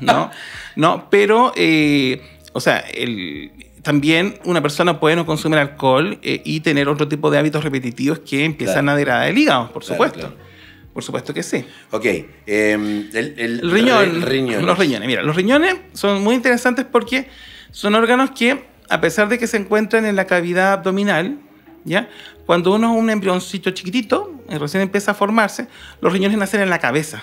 no, no, pero, eh, o sea, el, también una persona puede no consumir alcohol eh, y tener otro tipo de hábitos repetitivos que empiezan a degradar el hígado, por supuesto. Por supuesto que sí. Ok. Em, el, riñón, Los riñones. Mira, los riñones son muy interesantes porque son órganos que, a pesar de que se encuentran en la cavidad abdominal, ¿ya? Cuando uno es un embrioncito chiquitito, eh, recién empieza a formarse, los riñones nacen en la cabeza.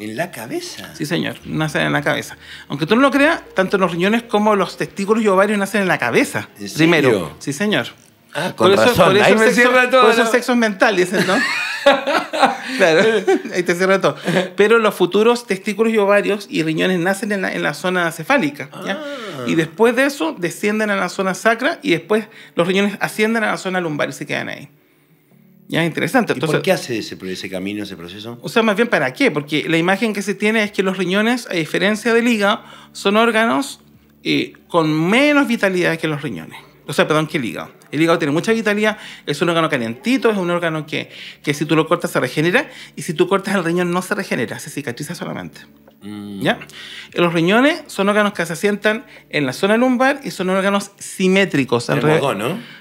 ¿En la cabeza? Sí, señor, nacen en la cabeza. Aunque tú no lo creas, tanto los riñones como los testículos y ovarios nacen en la cabeza. primero. Sí, señor. Ah, con por razón. por sexo, todo. Por eso sexo es mental, dicen, ¿no? claro, ahí te cierra todo. Pero los futuros testículos y ovarios y riñones nacen en la, zona cefálica. Ah. Y después de eso descienden a la zona sacra y después los riñones ascienden a la zona lumbar y se quedan ahí. Ya, interesante. ¿Y ¿Por qué hace ese, camino, ese proceso? O sea, más bien, ¿para qué? Porque la imagen que se tiene es que los riñones, a diferencia del hígado, son órganos eh, con menos vitalidad que los riñones. O sea, perdón, que el hígado. El hígado tiene mucha vitalidad, es un órgano calientito, es un órgano que, que si tú lo cortas se regenera y si tú cortas el riñón no se regenera, se cicatriza solamente. Mm. ¿Ya? Los riñones son órganos que se asientan en la zona lumbar y son órganos simétricos. Al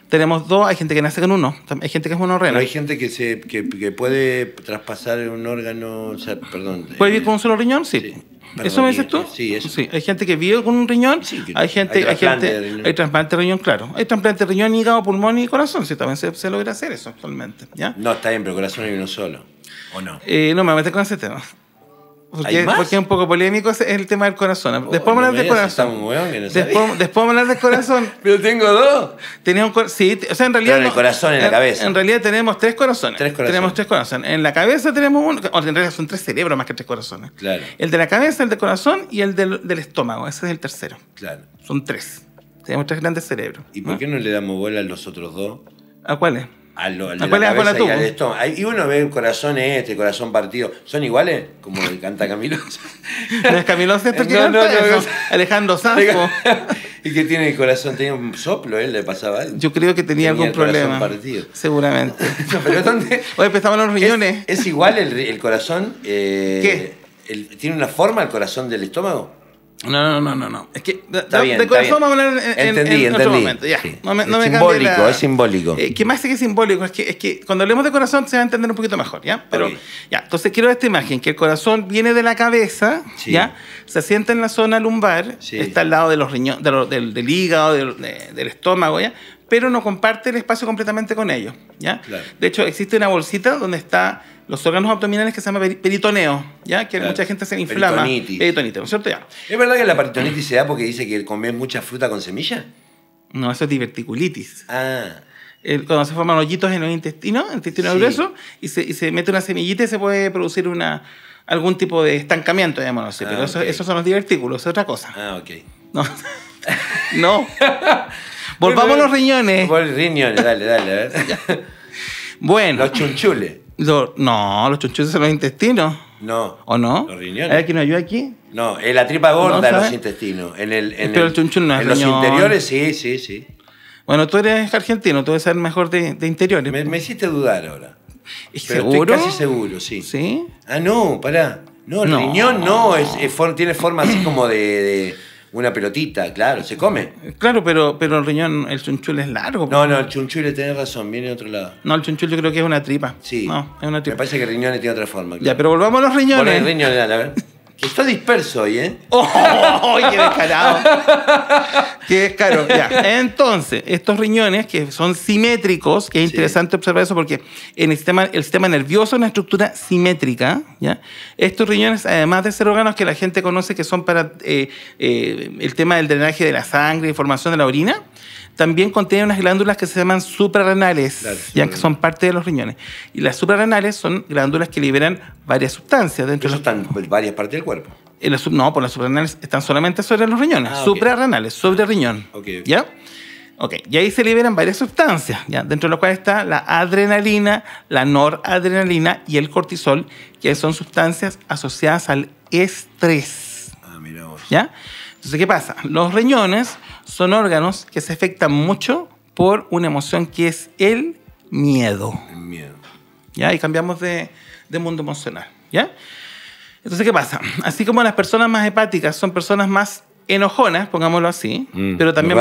Tenemos dos, hay gente que nace con uno, hay gente que es monorrena. renal. hay gente que, se, que, puede traspasar un órgano, o sea, perdón. ¿Puede vivir eh, con un solo riñón? sí. ¿Eso me dices tú? Sí, eso. sí, hay gente que vive con un riñón, sí, hay gente, hay, gente, hay trasplante de riñón, claro. Hay trasplante de riñón, hígado, pulmón y corazón, sí, también se, se logra hacer eso actualmente. ¿ya? No, está bien, pero corazón hay uno solo, ¿o no? Eh, no me voy con ese tema. Porque, es un poco polémico es el tema del corazón. Después vamos a hablar del corazón. Después, vamos a hablar del corazón. Pero tengo dos. tenía un sí, o sea, en realidad. Pero en el corazón, en, la cabeza. En realidad tenemos tres corazones. Tenemos tres corazones. En la cabeza tenemos uno. en realidad son tres cerebros más que tres corazones. Claro. El de la cabeza, el de corazón y el del, estómago. Ese es el tercero. Claro. Son tres. Tenemos tres grandes cerebros. ¿Y por qué no le damos bola a los otros dos? ¿A cuáles? al, y, uno ve el corazón este, corazón partido. ¿Son iguales? Como canta Camilo. ¿No es Camilo no, no, Alejandro Sanz. y qué tiene el corazón, tenía un soplo, él le pasaba Yo creo que tenía, algún problema. Partido. Seguramente. pero ¿dónde? Hoy empezamos los riñones. ¿Es, igual el, corazón? Eh, ¿Qué? ¿Tiene una forma el corazón del estómago? No, no, no, no, no. Es que de, está bien, corazón vamos a hablar en, otro momento. Ya, no me, es, simbólico, la... es simbólico, eh, es simbólico. que más que simbólico, es que, es que cuando hablemos de corazón se va a entender un poquito mejor, ¿ya? Pero, ya, entonces quiero esta imagen, que el corazón viene de la cabeza, ¿ya? Se sienta en la zona lumbar, está al lado de los riñones, del, hígado, del, del estómago, ¿ya? pero no comparte el espacio completamente con ellos. ¿ya? De hecho, existe una bolsita donde están los órganos abdominales que se llama peritoneo, ¿ya? que mucha gente se inflama. Peritonitis. Peritonitis, ¿no es cierto? ¿Es verdad que la peritonitis se da porque dice que comer mucha fruta con semillas? No, eso es diverticulitis. Ah. cuando se forman hoyitos en los intestinos, el intestino grueso, y se, y mete una semillita y se puede producir una algún tipo de estancamiento, llamémoslo así. Ah, pero esos son los divertículos, es otra cosa. Ah, ok. No. no. Volvamos a los riñones. los riñones, dale, dale. A ver. bueno. Los chunchules. no, los chunchules son los intestinos. No. ¿O no? Los riñones. ¿Hay ver, ¿quién nos ayuda aquí? No, en la tripa gorda, los intestinos. En el, en Pero el, no es En los interiores, sí, sí, sí. Bueno, tú eres argentino, tú debes saber mejor de, de interiores. Me, hiciste dudar ahora. Pero ¿Seguro? Estoy casi seguro, sí. ¿Sí? Ah, no, pará. No, el riñón no, es, tiene forma así como de una pelotita, claro, se come. Claro, pero, pero el riñón, el chunchul es largo. No, no, el chunchul, tenés razón, viene de otro lado. No, el chunchul yo creo que es una tripa. Sí. No, es una tripa. Me parece que riñones tiene otra forma. Ya, pero volvamos a los riñones. Bueno, riñones, a ver. Está disperso hoy, ¿eh? ¡Oh! ¡Qué descarado! ¡Qué descaro! Ya. Entonces, estos riñones que son simétricos, que es interesante observar eso porque en el, sistema, el sistema nervioso es una estructura simétrica, ¿ya? Estos riñones, además de ser órganos que la gente conoce que son para eh, eh, el tema del drenaje de la sangre y formación de la orina, también contiene unas glándulas que se llaman suprarrenales, ya que son parte de los riñones. Y las suprarrenales son glándulas que liberan varias sustancias dentro de los... están en varias partes del cuerpo. En no, por pues las suprarrenales están solamente sobre los riñones, ah, suprarrenales, sobre riñón. Okay, okay. ¿Ya? Ok, y ahí se liberan varias sustancias, ¿ya? dentro de las cuales está la adrenalina, la noradrenalina y el cortisol, que son sustancias asociadas al estrés. Ah, mira ¿Ya? Entonces, ¿qué pasa? Los riñones son órganos que se afectan mucho por una emoción que es el miedo. El miedo. ¿Ya? Y cambiamos de, mundo emocional. ¿Ya? Entonces, ¿qué pasa? Así como las personas más hepáticas son personas más enojonas, pongámoslo así, mm, pero también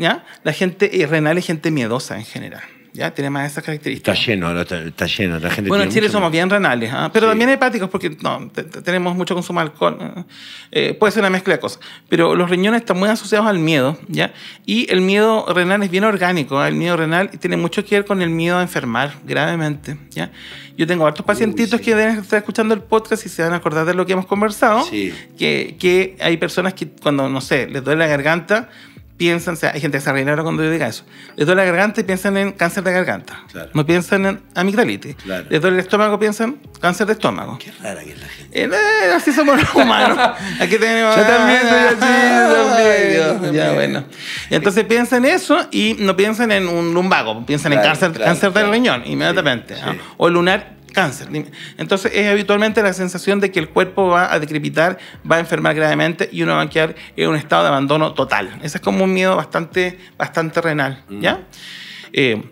¿ya? la gente renal es gente miedosa en general. ¿ya? Tiene más esas características. Está lleno, está, lleno. La gente bueno, en Chile somos bien renales, ¿ah? pero también hepáticos porque no, tenemos mucho consumo de alcohol. ¿eh? Eh, puede ser una mezcla de cosas. Pero los riñones están muy asociados al miedo, ¿ya? Y el miedo renal es bien orgánico. ¿ah? El miedo renal tiene mucho que ver con el miedo a enfermar gravemente, ¿ya? Yo tengo hartos pacientitos que deben estar escuchando el podcast y se van a acordar de lo que hemos conversado. Que, que hay personas que cuando, no sé, les duele la garganta piensan, o sea, hay gente que se reinará cuando yo diga eso. desde la garganta y piensan en cáncer de garganta. No piensan en amigdalitis. desde el estómago, piensan cáncer de estómago. Qué rara que es la gente. Eh, eh, así somos los humanos. Aquí tenemos. Yo también soy así, Ya, bueno. Entonces piensan eso y no piensan en un lumbago, piensan en cáncer, cáncer del riñón inmediatamente. ¿ah? O lunar cáncer. Entonces es habitualmente la sensación de que el cuerpo va a decrepitar, va a enfermar gravemente y uno va a quedar en un estado de abandono total. Ese es como un miedo bastante, bastante renal, mm. ¿ya? Eh,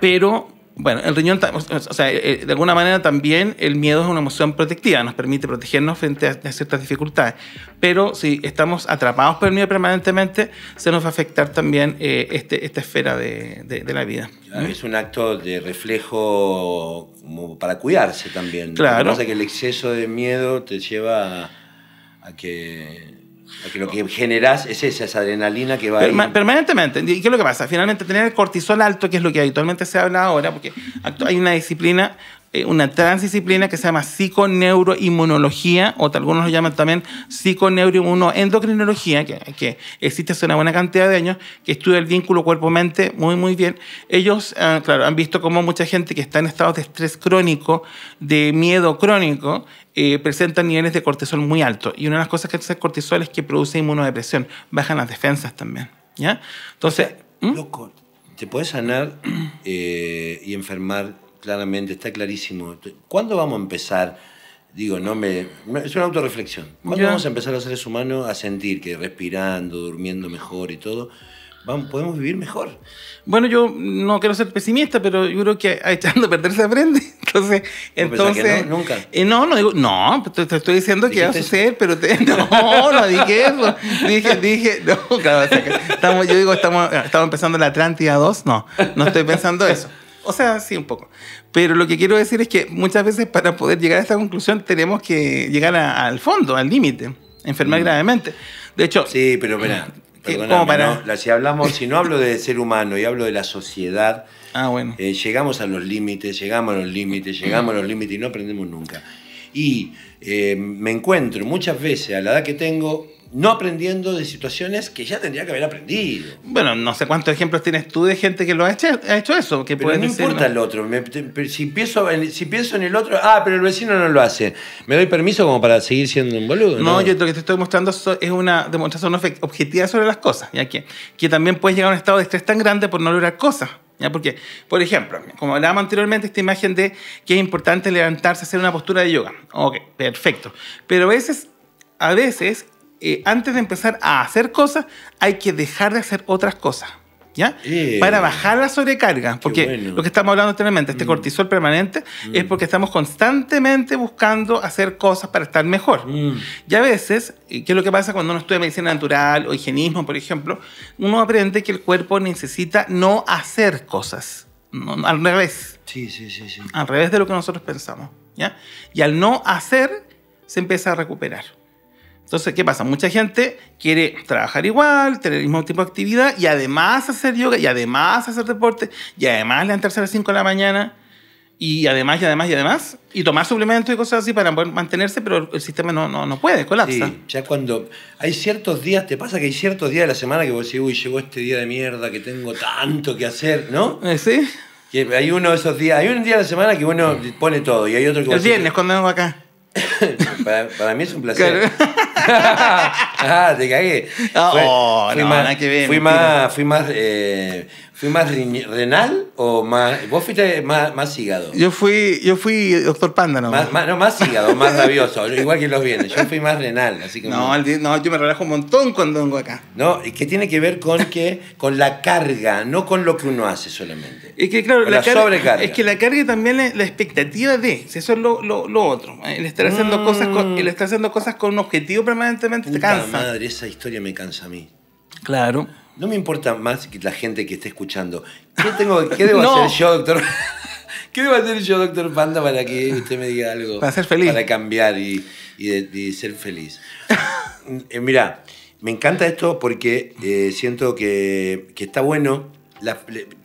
pero bueno, el riñón, o sea, eh, eh, de alguna manera también el miedo es una emoción protectiva, nos permite protegernos frente a ciertas dificultades, pero si estamos atrapados por el miedo permanentemente, se nos va a afectar también eh, este, esta esfera de, de, la vida. Ah, es un acto de reflejo como para cuidarse también. Claro. Lo que pasa que el exceso de miedo te lleva a, a que lo que generas es esa, adrenalina que va Permanentemente. ¿Y qué es lo que pasa? Finalmente, tener el cortisol alto, que es lo que habitualmente se habla ahora, porque hay una disciplina eh, una transdisciplina que se llama psiconeuroinmunología, o algunos lo llaman también psiconeuroinmunoendocrinología, que, que existe hace una buena cantidad de años, que estudia el vínculo cuerpo-mente muy, muy bien. Ellos, ah, claro, han visto cómo mucha gente que está en estados de estrés crónico, de miedo crónico, eh, presentan niveles de cortisol muy altos. Y una de las cosas que hace el cortisol es que produce inmunodepresión, bajan las defensas también. ¿ya? Entonces... ¿Mm? Loco, te puedes sanar eh, y enfermar claramente, está clarísimo. ¿Cuándo vamos a empezar? Digo, no me. Es una autorreflexión. ¿Cuándo vamos a empezar los seres humanos a sentir que respirando, durmiendo mejor y todo, vamos, podemos vivir mejor? Bueno, yo no quiero ser pesimista, pero yo creo que echando a perder se aprende. Entonces, entonces. No? ¿Nunca? Eh, no, no digo, no, pues, te, estoy diciendo que va a suceder, pero no, no dije eso. Dije, dije, no, estamos, yo digo, estamos, estamos empezando la Atlántida 2, no, no estoy pensando eso. O sea, sí, un poco. Pero lo que quiero decir es que muchas veces para poder llegar a esta conclusión tenemos que llegar al fondo, al límite, enfermar mm. gravemente. De hecho... Sí, pero eh, si, hablamos, si no hablo de ser humano y hablo de la sociedad, ah, eh, llegamos a los límites, llegamos a los límites, llegamos a los límites y no aprendemos nunca. Y eh, me encuentro muchas veces a la edad que tengo no aprendiendo de situaciones que ya tendría que haber aprendido. Bueno, no sé cuántos ejemplos tienes tú de gente que lo ha hecho, ha hecho eso. Que no importa el otro. si, pienso en, si pienso en el otro, ah, pero el vecino no lo hace. ¿Me doy permiso como para seguir siendo un boludo? No, yo lo que te estoy mostrando es una demostración objetiva sobre las cosas, ya que, que también puedes llegar a un estado de estrés tan grande por no lograr cosas. ¿Ya? Porque, por ejemplo, como hablábamos anteriormente, esta imagen de que es importante levantarse, hacer una postura de yoga. Ok, perfecto. Pero a veces, a veces eh, antes de empezar a hacer cosas, hay que dejar de hacer otras cosas. ¿Ya? Eh. para bajar la sobrecarga, porque lo que estamos hablando anteriormente, este mm. cortisol permanente, mm. es porque estamos constantemente buscando hacer cosas para estar mejor. Mm. Y a veces, eh, ¿qué es lo que pasa cuando uno estudia medicina natural o higienismo, por ejemplo? Uno aprende que el cuerpo necesita no hacer cosas, al revés. Sí, sí, sí, sí. Al revés de lo que nosotros pensamos, ¿ya? Y al no hacer, se empieza a recuperar. Entonces, ¿qué pasa? Mucha gente quiere trabajar igual, tener el mismo tipo de actividad y además hacer yoga y además hacer deporte y además levantarse a las 5 de la mañana y además y además y además y tomar suplementos y cosas así para mantenerse, pero el sistema no, no, no puede, colapsa. Sí, ya cuando hay ciertos días, te pasa que hay ciertos días de la semana que vos decís, uy, llegó este día de mierda que tengo tanto que hacer, ¿no? Eh, sí. Que hay uno de esos días, hay un día de la semana que uno pone todo y hay otro que... El viernes, cuando vengo acá. para, para, mí es un placer. ah, te cagué. Ah, oh, no, fui, no, más, nada que ver, fui más, fui más, eh, ¿Fui más renal o más.? ¿Vos fuiste más, más hígado? Yo fui, yo fui doctor Panda, ¿no? Más, no, más hígado, más rabioso, igual que los bienes. Yo fui más renal, así que. No, yo me relajo un montón cuando vengo acá. No, es que tiene que ver con, que, con la carga, no con lo que uno hace solamente. Es que, claro, la, Es que la carga también es la expectativa de. eso es lo, otro. ¿eh? El estar, haciendo cosas con, mm. estar haciendo cosas con un objetivo permanentemente te cansa. madre, esa historia me cansa a mí. Claro no me importa más que la gente que esté escuchando. ¿Qué, tengo, debo hacer yo, doctor? ¿Qué debo hacer yo, doctor Panda, para que usted me diga algo? Para ser feliz. Para cambiar y, ser feliz. Eh, mirá, me encanta esto porque eh, siento que, está bueno.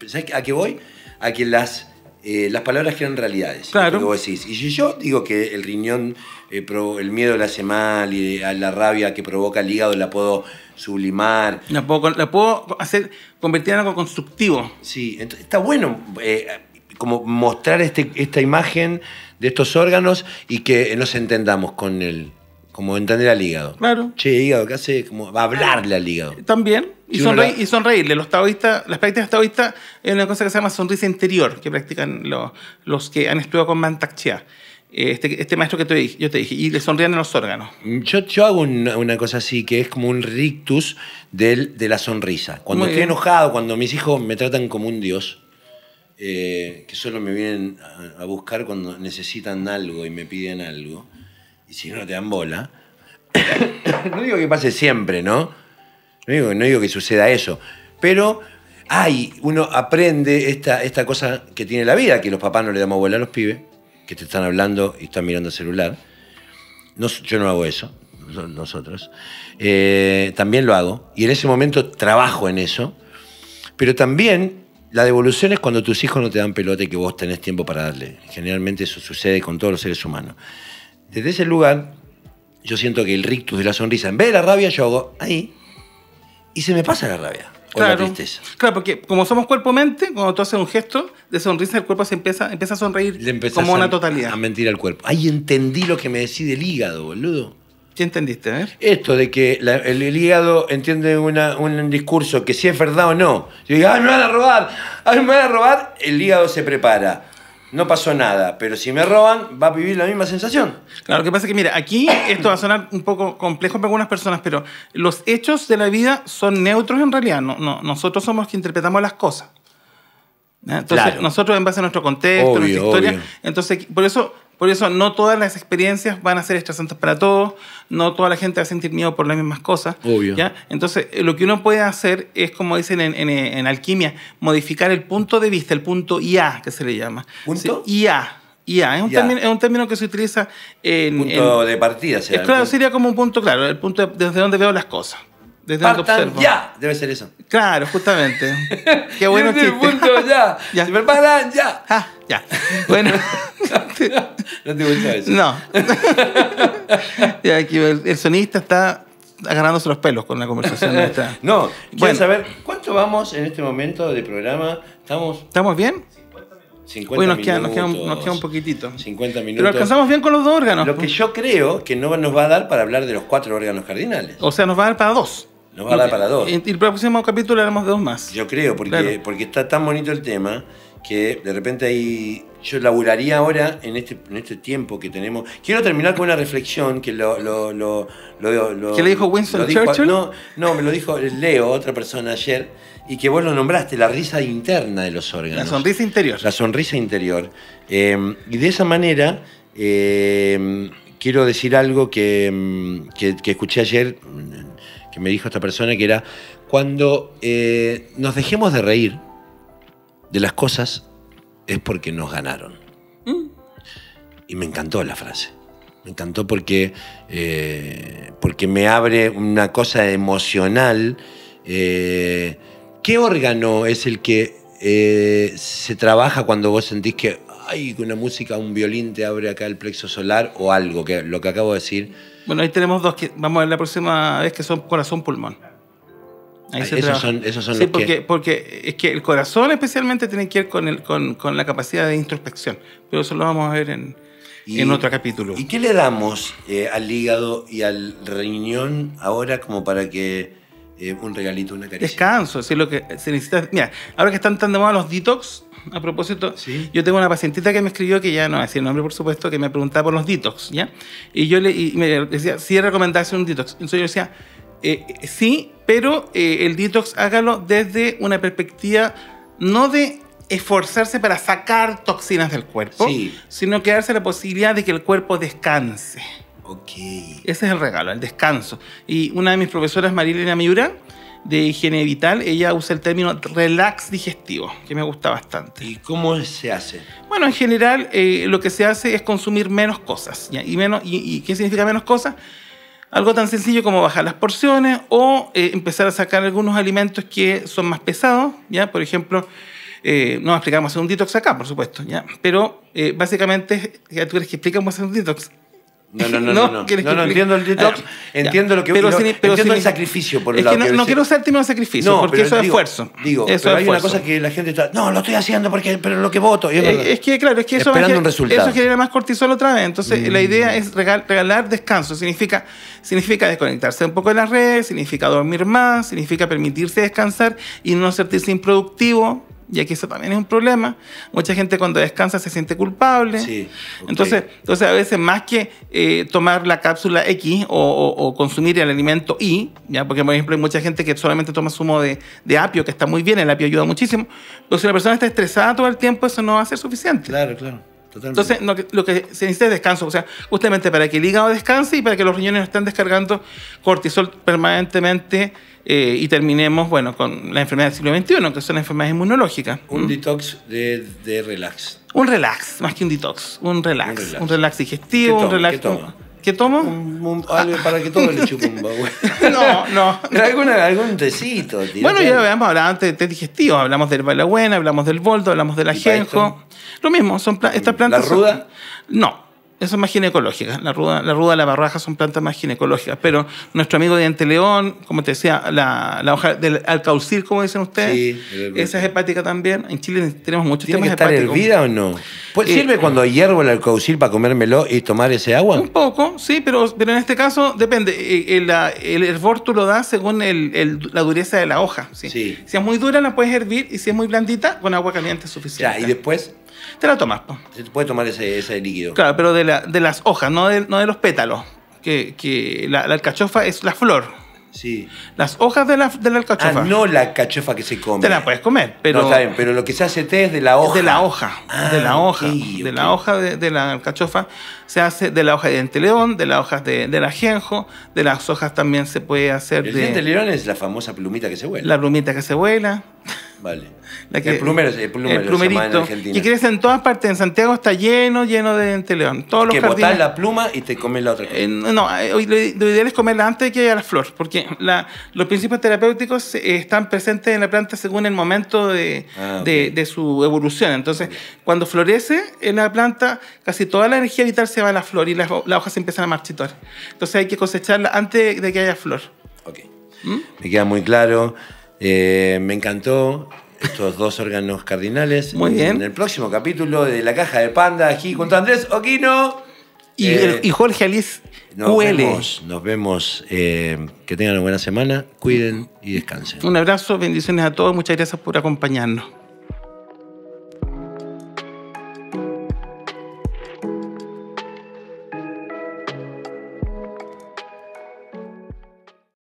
¿Sabes a qué voy? A que las, eh, palabras crean realidades. Claro. Y si yo digo que el riñón, el miedo le hace mal y a la rabia que provoca el hígado la puedo sublimar. La puedo, la puedo hacer, convertir en algo constructivo. Sí, entonces, está bueno eh, como mostrar este, esta imagen de estos órganos y que nos entendamos con el Como entender al hígado. Claro. Che, hígado, ¿qué hace? Como hablarle al hígado. También. Y, y sonreírle. Los taoístas, las prácticas taoístas es una cosa que se llama sonrisa interior, que practican los, los que han estudiado con Mantak Chia este, este, maestro que te dije, yo te dije, y le sonrían en los órganos. Yo, yo hago una, cosa así, que es como un rictus del, de la sonrisa. Cuando estoy enojado, cuando mis hijos me tratan como un dios, eh, que solo me vienen a, buscar cuando necesitan algo y me piden algo, y si no te dan bola, no digo que pase siempre, ¿no? No digo, que suceda eso, pero hay uno aprende esta, esta cosa que tiene la vida, que los papás no le damos bola a los pibes que te están hablando y están mirando el celular. yo no hago eso, nosotros. Eh, también lo hago. Y en ese momento trabajo en eso. Pero también la devolución es cuando tus hijos no te dan pelota y que vos tenés tiempo para darle. Generalmente eso sucede con todos los seres humanos. Desde ese lugar, yo siento que el rictus de la sonrisa, en vez de la rabia, yo hago ahí. Y se me pasa la rabia. Claro, Claro, porque como somos cuerpo-mente, cuando tú haces un gesto de sonrisa, el cuerpo se empieza, empieza a sonreír como una totalidad. A mentir al cuerpo. Ahí entendí lo que me decide el hígado, boludo. ¿Qué entendiste? Eh? Esto de que el, hígado entiende un discurso que si es verdad o no. Yo digo, ¡ay, me van a robar! ¡ay, me van a robar! El hígado se prepara no pasó nada, pero si me roban, va a vivir la misma sensación. Claro, lo que pasa es que, mira, aquí esto va a sonar un poco complejo para algunas personas, pero los hechos de la vida son neutros en realidad, no, nosotros somos los que interpretamos las cosas. ¿Eh? Entonces, nosotros en base a nuestro contexto, nuestra historia, entonces, por eso por eso no todas las experiencias van a ser estresantes para todos, no toda la gente va a sentir miedo por las mismas cosas. Obvio. ¿ya? Entonces, eh, lo que uno puede hacer es, como dicen en, eh, alquimia, modificar el punto de vista, el punto IA que se le llama. ¿Punto? Sí, IA. IA, es un, término, que se utiliza en... Punto de partida, ¿sí? Es, claro, sería como un punto, claro, el punto desde donde veo las cosas. Desde ya, debe ser eso. Claro, justamente. Qué bueno el ya. ya. Se preparan ya. Ah, ya. Bueno. no te eso. No. el, sonista está agarrándose los pelos con la conversación. esta. No, quiero saber, ¿cuánto vamos en este momento de programa? ¿Estamos, ¿Estamos bien? 50 minutos, nos, queda un, nos, queda, un, poquitito. 50 minutos. Pero alcanzamos bien con los dos órganos. Lo pues. que yo creo que no nos va a dar para hablar de los cuatro órganos cardinales. O sea, nos va a dar para dos. Nos va a dar para dos. Y el próximo capítulo haremos dos más. Yo creo, porque, porque está tan bonito el tema que de repente ahí yo laburaría ahora en este, este tiempo que tenemos. Quiero terminar con una reflexión que lo... lo, lo, ¿Qué le dijo Winston Churchill? no, me lo dijo Leo, otra persona ayer, y que vos lo nombraste, la risa interna de los órganos. La sonrisa interior. La sonrisa interior. Em, y de esa manera... Em, quiero decir algo que em, escuché ayer, que me dijo esta persona, que era cuando eh, nos dejemos de reír de las cosas es porque nos ganaron. Mm. Y me encantó la frase. Me encantó porque, eh, porque me abre una cosa emocional. Eh, ¿Qué órgano es el que se trabaja cuando vos sentís que, hay una música, un violín te abre acá el plexo solar o algo, que lo que acabo de decir? Bueno, ahí tenemos dos que vamos a ver la próxima vez que son corazón-pulmón. Ahí ah, se esos, son, esos son sí, porque, porque es que el corazón especialmente tiene que ver con, el, con, la capacidad de introspección, pero eso lo vamos a ver en, otro capítulo. ¿Y qué le damos eh, al hígado y al riñón ahora como para que eh, un regalito, una caricia? Descanso, es lo que se necesita. Mira, ahora que están tan de moda los detox, a propósito, yo tengo una pacientita que me escribió, que ya no decir el nombre, por supuesto, que me preguntaba por los detox, ¿ya? Y yo le y me decía, si ¿sí recomendase un detox. Entonces yo decía, eh, sí, pero eh, el detox hágalo desde una perspectiva no de esforzarse para sacar toxinas del cuerpo, sino que darse la posibilidad de que el cuerpo descanse. Ok. Ese es el regalo, el descanso. Y una de mis profesoras, Marilena Miura, de higiene vital, ella usa el término relax digestivo, que me gusta bastante. ¿Y cómo se hace? Bueno, en general eh, lo que se hace es consumir menos cosas. Y, menos, y, qué significa menos cosas? Algo tan sencillo como bajar las porciones o eh, empezar a sacar algunos alimentos que son más pesados, ¿ya? Por ejemplo, eh, no explicamos hacer un detox acá, por supuesto, ¿ya? Pero básicamente, ya tú crees que explicamos hacer un detox no, no, no, no, no, no, entiendo el detox, eh, entiendo lo que pero, entiendo el sacrificio por lado, no, quiero usar el de sacrificio, porque eso es esfuerzo. Digo, eso pero es hay una cosa que la gente está, no, lo estoy haciendo porque pero lo que voto. Eh, es, que claro, es que eso, Esperando un resultado. eso genera más cortisol otra vez. Entonces, la mm. idea es regalar descanso, significa significa desconectarse un poco de las redes, significa dormir más, significa permitirse descansar y no sentirse improductivo y aquí eso también es un problema. Mucha gente cuando descansa se siente culpable. entonces, entonces, a veces más que eh, tomar la cápsula X o, consumir el alimento Y, ¿ya? porque por ejemplo hay mucha gente que solamente toma zumo de, de, apio, que está muy bien, el apio ayuda muchísimo, pero si la persona está estresada todo el tiempo, eso no va a ser suficiente. Claro, claro. Entonces, lo que, se necesita es descanso, o sea, justamente para que el hígado descanse y para que los riñones no estén descargando cortisol permanentemente eh, y terminemos, bueno, con la enfermedad del siglo XXI, que son enfermedades inmunológicas. Un ¿Mm? detox de, relax. Un relax, más que un detox, un relax, un relax, digestivo, un relax... ¿Qué tomo? algo para que tome el chupumba, güey. No, no. algún tecito, tío. Bueno, ya habíamos hablado antes de té digestivo. Hablamos del balagüena, hablamos del boldo, hablamos del ajenjo. Lo mismo, son estas plantas. ¿La ruda? No. Esas es más ginecológica. La ruda, la ruda, la barraja son plantas más ginecológicas. Pero nuestro amigo diente león, como te decía, la, hoja del alcaucil, como dicen ustedes, esa es hepática también. En Chile tenemos muchos ¿Tiene que estar hervida o no? Pues, eh, ¿Sirve cuando hiervo el alcaucil para comérmelo y tomar ese agua? Un poco, sí, pero, pero en este caso depende. Eh, eh, el, hervor tú lo das según la dureza de la hoja. Si es muy dura, la puedes hervir y si es muy blandita, con agua caliente es suficiente. Ya, y después te la tomas, Se puede tomar ese, líquido. Claro, pero de, de las hojas, no de, los pétalos. Que, la, alcachofa es la flor. Sí. Las hojas de la, alcachofa. Ah, no la alcachofa que se come. Te la puedes comer, pero. No, pero lo que se hace té es de la hoja. Es de la hoja. de la ah, hoja. de la hoja de, la alcachofa. Se hace de la hoja de león de las hojas de, la ajenjo, de las hojas también se puede hacer El de. león es la famosa plumita que se vuela. La plumita que se vuela. Vale. La que, el plumero el, plumerito. que crece en todas partes. En Santiago está lleno, lleno de león. Todos los que jardines. la pluma y te comes la otra. Eh, no, eh, lo, ideal es comerla antes de que haya la flor, porque los principios terapéuticos eh, están presentes en la planta según el momento de, ah, su evolución. Entonces, cuando florece en la planta, casi toda la energía vital se va a la flor y las, hojas empiezan a marchitar. Entonces hay que cosecharla antes de que haya flor. Ok. ¿Mm? Me queda muy claro. Eh, me encantó estos dos órganos cardinales. Muy bien. En el próximo capítulo de La Caja de Panda, aquí junto a Andrés Oquino. Y, eh, Jorge Alice nos Vemos, nos vemos. Eh, que tengan una buena semana. Cuiden y descansen. Un abrazo, bendiciones a todos. Muchas gracias por acompañarnos.